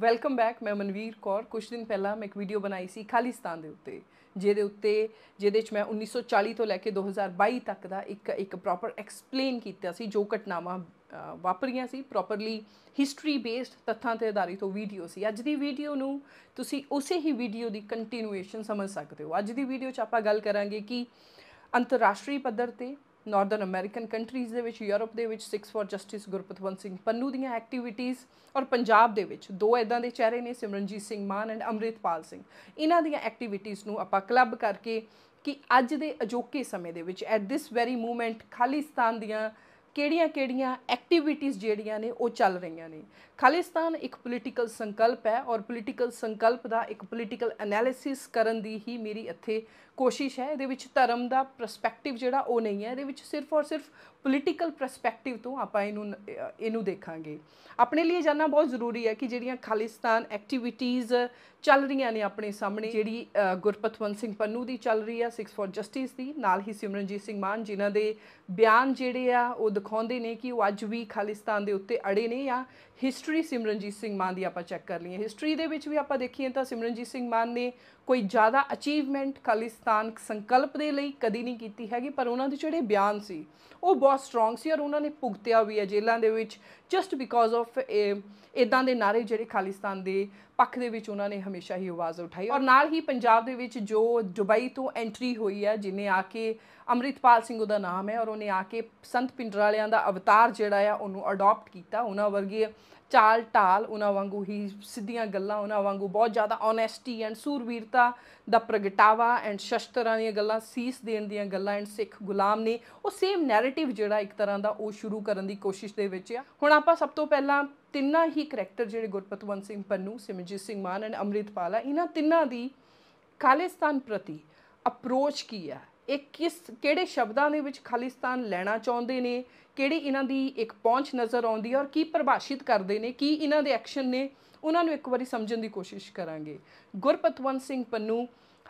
welcome back ਮੈਂ ਮਨਵੀਰ ਕੌਰ ਕੁਝ ਦਿਨ ਪਹਿਲਾਂ ਮੈਂ ਇੱਕ ਵੀਡੀਓ ਬਣਾਈ ਸੀ ਖਾਲਿਸਤਾਨ ਦੇ ਉੱਤੇ ਜਿਹਦੇ ਉੱਤੇ ਜਿਹਦੇ ਵਿੱਚ ਮੈਂ 1940 ਤੋਂ ਲੈ ਕੇ 2022 ਤੱਕ ਦਾ ਇੱਕ ਇੱਕ ਪ੍ਰੋਪਰ ਐਕਸਪਲੇਨ ਕੀਤਾ ਸੀ ਜੋ ਘਟਨਾਵਾਂ ਵਾਪਰੀਆਂ ਸੀ ਪ੍ਰੋਪਰਲੀ ਹਿਸਟਰੀ ਬੇਸਡ ਤੱਥਾਂ ਤੇ ਆਧਾਰਿਤ ਉਹ ਵੀਡੀਓ ਸੀ ਅੱਜ ਦੀ ਵੀਡੀਓ ਨੂੰ ਤੁਸੀਂ ਉਸੇ ਹੀ ਵੀਡੀਓ ਦੀ ਕੰਟੀਨਿਊਏਸ਼ਨ ਸਮਝ ਸਕਦੇ ਹੋ ਅੱਜ ਦੀ ਵੀਡੀਓ 'ਚ ਆਪਾਂ ਗੱਲ ਕਰਾਂਗੇ ਕਿ ਅੰਤਰਰਾਸ਼ਟਰੀ ਪੱਧਰ ਤੇ ਨਾਰਦਰਨ ਅਮਰੀਕਨ ਕੰਟਰੀਜ਼ ਦੇ ਵਿੱਚ ਯੂਰਪ ਦੇ ਵਿੱਚ 6 ਫॉर ਜਸਟਿਸ ਗੁਰਪਤਵੰਤ ਸਿੰਘ ਪੰਨੂ ਦੀਆਂ ਐਕਟੀਵਿਟੀਜ਼ ਔਰ ਪੰਜਾਬ ਦੇ ਵਿੱਚ ਦੋ ਐਦਾਂ ਦੇ ਚਿਹਰੇ ਨੇ ਸਿਮਰਨਜੀਤ ਸਿੰਘ ਮਾਨ ਐਂਡ ਅਮਰਿਤਪਾਲ ਸਿੰਘ ਇਹਨਾਂ ਦੀਆਂ ਐਕਟੀਵਿਟੀਜ਼ ਨੂੰ ਆਪਾਂ ਕਲੱਬ ਕਰਕੇ ਕਿ ਅੱਜ ਦੇ ਅਜੋਕੇ ਸਮੇਂ ਦੇ ਵਿੱਚ at this very moment Khalistan ਦੀਆਂ ਕਿਹੜੀਆਂ-ਕਿਹੜੀਆਂ ਐਕਟੀਵਿਟੀਜ਼ ਜਿਹੜੀਆਂ ਨੇ ਉਹ ਚੱਲ ਰਹੀਆਂ ਨੇ ਖਾਲਿਸਤਾਨ ਇੱਕ ਪੋਲੀਟੀਕਲ ਸੰਕਲਪ ਹੈ ਔਰ ਪੋਲੀਟੀਕਲ ਸੰਕਲਪ ਦਾ ਇੱਕ ਪੋਲੀਟੀਕਲ ਐਨਾਲਿਸਿਸ ਕਰਨ ਦੀ ਹੀ ਮੇਰੀ ਇੱਥੇ ਕੋਸ਼ਿਸ਼ ਹੈ ਇਹਦੇ ਵਿੱਚ ਧਰਮ ਦਾ ਪਰਸਪੈਕਟਿਵ ਜਿਹੜਾ ਉਹ ਨਹੀਂ ਹੈ ਇਹਦੇ ਵਿੱਚ ਸਿਰਫ ਔਰ ਸਿਰਫ ਪੋਲੀਟੀਕਲ ਪਰਸਪੈਕਟਿਵ ਤੋਂ ਆਪਾਂ ਇਹਨੂੰ ਇਹਨੂੰ ਦੇਖਾਂਗੇ ਆਪਣੇ ਲਈ ਜਾਨਣਾ ਬਹੁਤ ਜ਼ਰੂਰੀ ਹੈ ਕਿ ਜਿਹੜੀਆਂ ਖਾਲਿਸਤਾਨ ਐਕਟੀਵਿਟੀਜ਼ ਚੱਲ ਰਹੀਆਂ ਨੇ ਆਪਣੇ ਸਾਹਮਣੇ ਜਿਹੜੀ ਗੁਰਪਤਵੰਤ ਸਿੰਘ ਪੰਨੂ ਦੀ ਚੱਲ ਰਹੀ ਹੈ 6 ਫॉर ਜਸਟਿਸ ਦੀ ਨਾਲ ਹੀ ਸਿਮਰਨਜੀਤ ਸਿੰਘ ਮਾਨ ਜਿਨ੍ਹਾਂ ਦੇ ਬਿਆਨ ਜਿਹੜੇ ਆ ਉਹ ਦਿਖਾਉਂਦੇ ਨੇ ਕਿ ਉਹ ਅੱਜ ਵੀ ਖਾਲਿਸਤਾਨ ਦੇ ਉੱਤੇ ਅੜੇ ਨੇ ਆ ਹਿਸਟਰੀ ਸਿਮਰਨਜੀਤ ਸਿੰਘ ਮਾਨ ਦੀ ਆਪਾਂ ਚੈੱਕ ਕਰ ਲਈਏ ਹਿਸਟਰੀ ਦੇ ਵਿੱਚ ਵੀ ਆਪਾਂ ਦੇਖੀਏ ਤਾਂ ਸਿਮਰਨਜੀਤ ਸਿੰਘ ਮਾਨ ਨੇ ਕੋਈ ਜ਼ਿਆਦਾ ਅਚੀਵਮੈਂਟ ਖਾਲਿਸਤਾਨ ਸੰਵਿਧਾਨਕ ਸੰਕਲਪ ਦੇ ਲਈ ਕਦੀ ਨਹੀਂ ਕੀਤੀ ਹੈਗੀ ਪਰ ਉਹਨਾਂ ਦੇ ਜਿਹੜੇ ਬਿਆਨ ਸੀ ਉਹ ਬਹੁਤ ਸਟਰੋਂਗ ਸੀ ਔਰ ਉਹਨਾਂ ਨੇ ਭੁਗਤਿਆ ਵੀ ਹੈ ਜੇਲ੍ਹਾਂ ਦੇ ਵਿੱਚ ਜਸਟ ਬਿਕੋਜ਼ ਆਫ ਇਦਾਂ ਦੇ ਨਾਰੇ ਜਿਹੜੇ ਖਾਲਿਸਤਾਨ ਦੇ ਪੱਖ ਦੇ ਵਿੱਚ ਉਹਨਾਂ ਨੇ ਹਮੇਸ਼ਾ ਹੀ ਆਵਾਜ਼ ਉਠਾਈ ਔਰ ਨਾਲ ਹੀ ਪੰਜਾਬ ਦੇ ਵਿੱਚ ਜੋ ਦੁਬਈ ਤੋਂ ਐਂਟਰੀ ਹੋਈ ਹੈ ਜਿਨੇ ਆ ਕੇ ਅਮਰਿਤਪਾਲ ਸਿੰਘ ਉਹਦਾ ਨਾਮ ਹੈ ਔਰ ਉਹਨੇ ਆ ਕੇ ਸੰਤ ਪਿੰਡਰ ਵਾਲਿਆਂ ਦਾ ਅਵਤਾਰ ਜਿਹੜਾ ਆ ਉਹਨੂੰ ਅਡਾਪਟ ਕੀਤਾ ਉਹਨਾਂ ਵਰਗੀ ਚਾਲ ਢਾਲ ਉਹਨਾਂ ਵਾਂਗੂ ਹੀ ਸਿੱਧੀਆਂ ਗੱਲਾਂ ਉਹਨਾਂ ਵਾਂਗੂ ਬਹੁਤ ਜ਼ਿਆਦਾ ਓਨੈਸਟੀ ਐਂਡ ਸੂਰਬੀਰਤਾ ਦਾ ਪ੍ਰਗਟਾਵਾ ਐਂਡ ਸ਼ਸਤਰਾਂ ਦੀਆਂ ਗੱਲਾਂ ਸੀਸ ਦੇਣ ਦੀਆਂ ਗੱਲਾਂ ਐਂਡ ਸਿੱਖ ਗੁਲਾਮ ਨੇ ਉਹ ਸੇਮ ਨੈਰੇਟਿਵ ਜਿਹੜਾ ਇੱਕ ਤਰ੍ਹਾਂ ਦਾ ਉਹ ਸ਼ੁਰੂ ਕਰਨ ਦੀ ਕੋਸ਼ਿਸ਼ ਦੇ ਵਿੱਚ ਆ ਹੁਣ ਆਪਾਂ ਸਭ ਤੋਂ ਪਹਿਲਾਂ ਤਿੰਨਾਂ ਹੀ ਕਰੈਕਟਰ ਜਿਹੜੇ ਗੁਰਪਤਵੰਤ ਸਿੰਘ ਪੰਨੂ ਸਿਮਰਜੀਤ ਸਿੰਘ ਮਾਨ ਐਂਡ ਅਮਰਿਤਪਾਲਾ ਇਹਨਾਂ ਤਿੰਨਾਂ ਦੀ ਖਾਲਿਸਤਾਨ ਪ੍ਰਤੀ ਅਪਰੋਚ ਕੀ ਹੈ ਇਹ ਕਿਸ ਕਿਹੜੇ ਸ਼ਬਦਾਂ ਦੇ ਵਿੱਚ ਖਾਲਿਸਤਾਨ ਲੈਣਾ ਚਾਹੁੰਦੇ ਨੇ ਕਿਹੜੀ ਇਹਨਾਂ ਦੀ ਇੱਕ ਪਹੁੰਚ ਨਜ਼ਰ ਆਉਂਦੀ ਹੈ ਔਰ ਕੀ ਪਰਿਭਾਸ਼ਿਤ ਕਰਦੇ ਨੇ ਕੀ ਇਹਨਾਂ ਦੇ ਐਕਸ਼ਨ ਨੇ ਉਹਨਾਂ ਨੂੰ ਇੱਕ ਵਾਰੀ ਸਮਝਣ ਦੀ ਕੋਸ਼ਿਸ਼ ਕਰਾਂਗੇ ਗੁਰਪਤਵੰਤ ਸਿੰਘ ਪੰਨੂ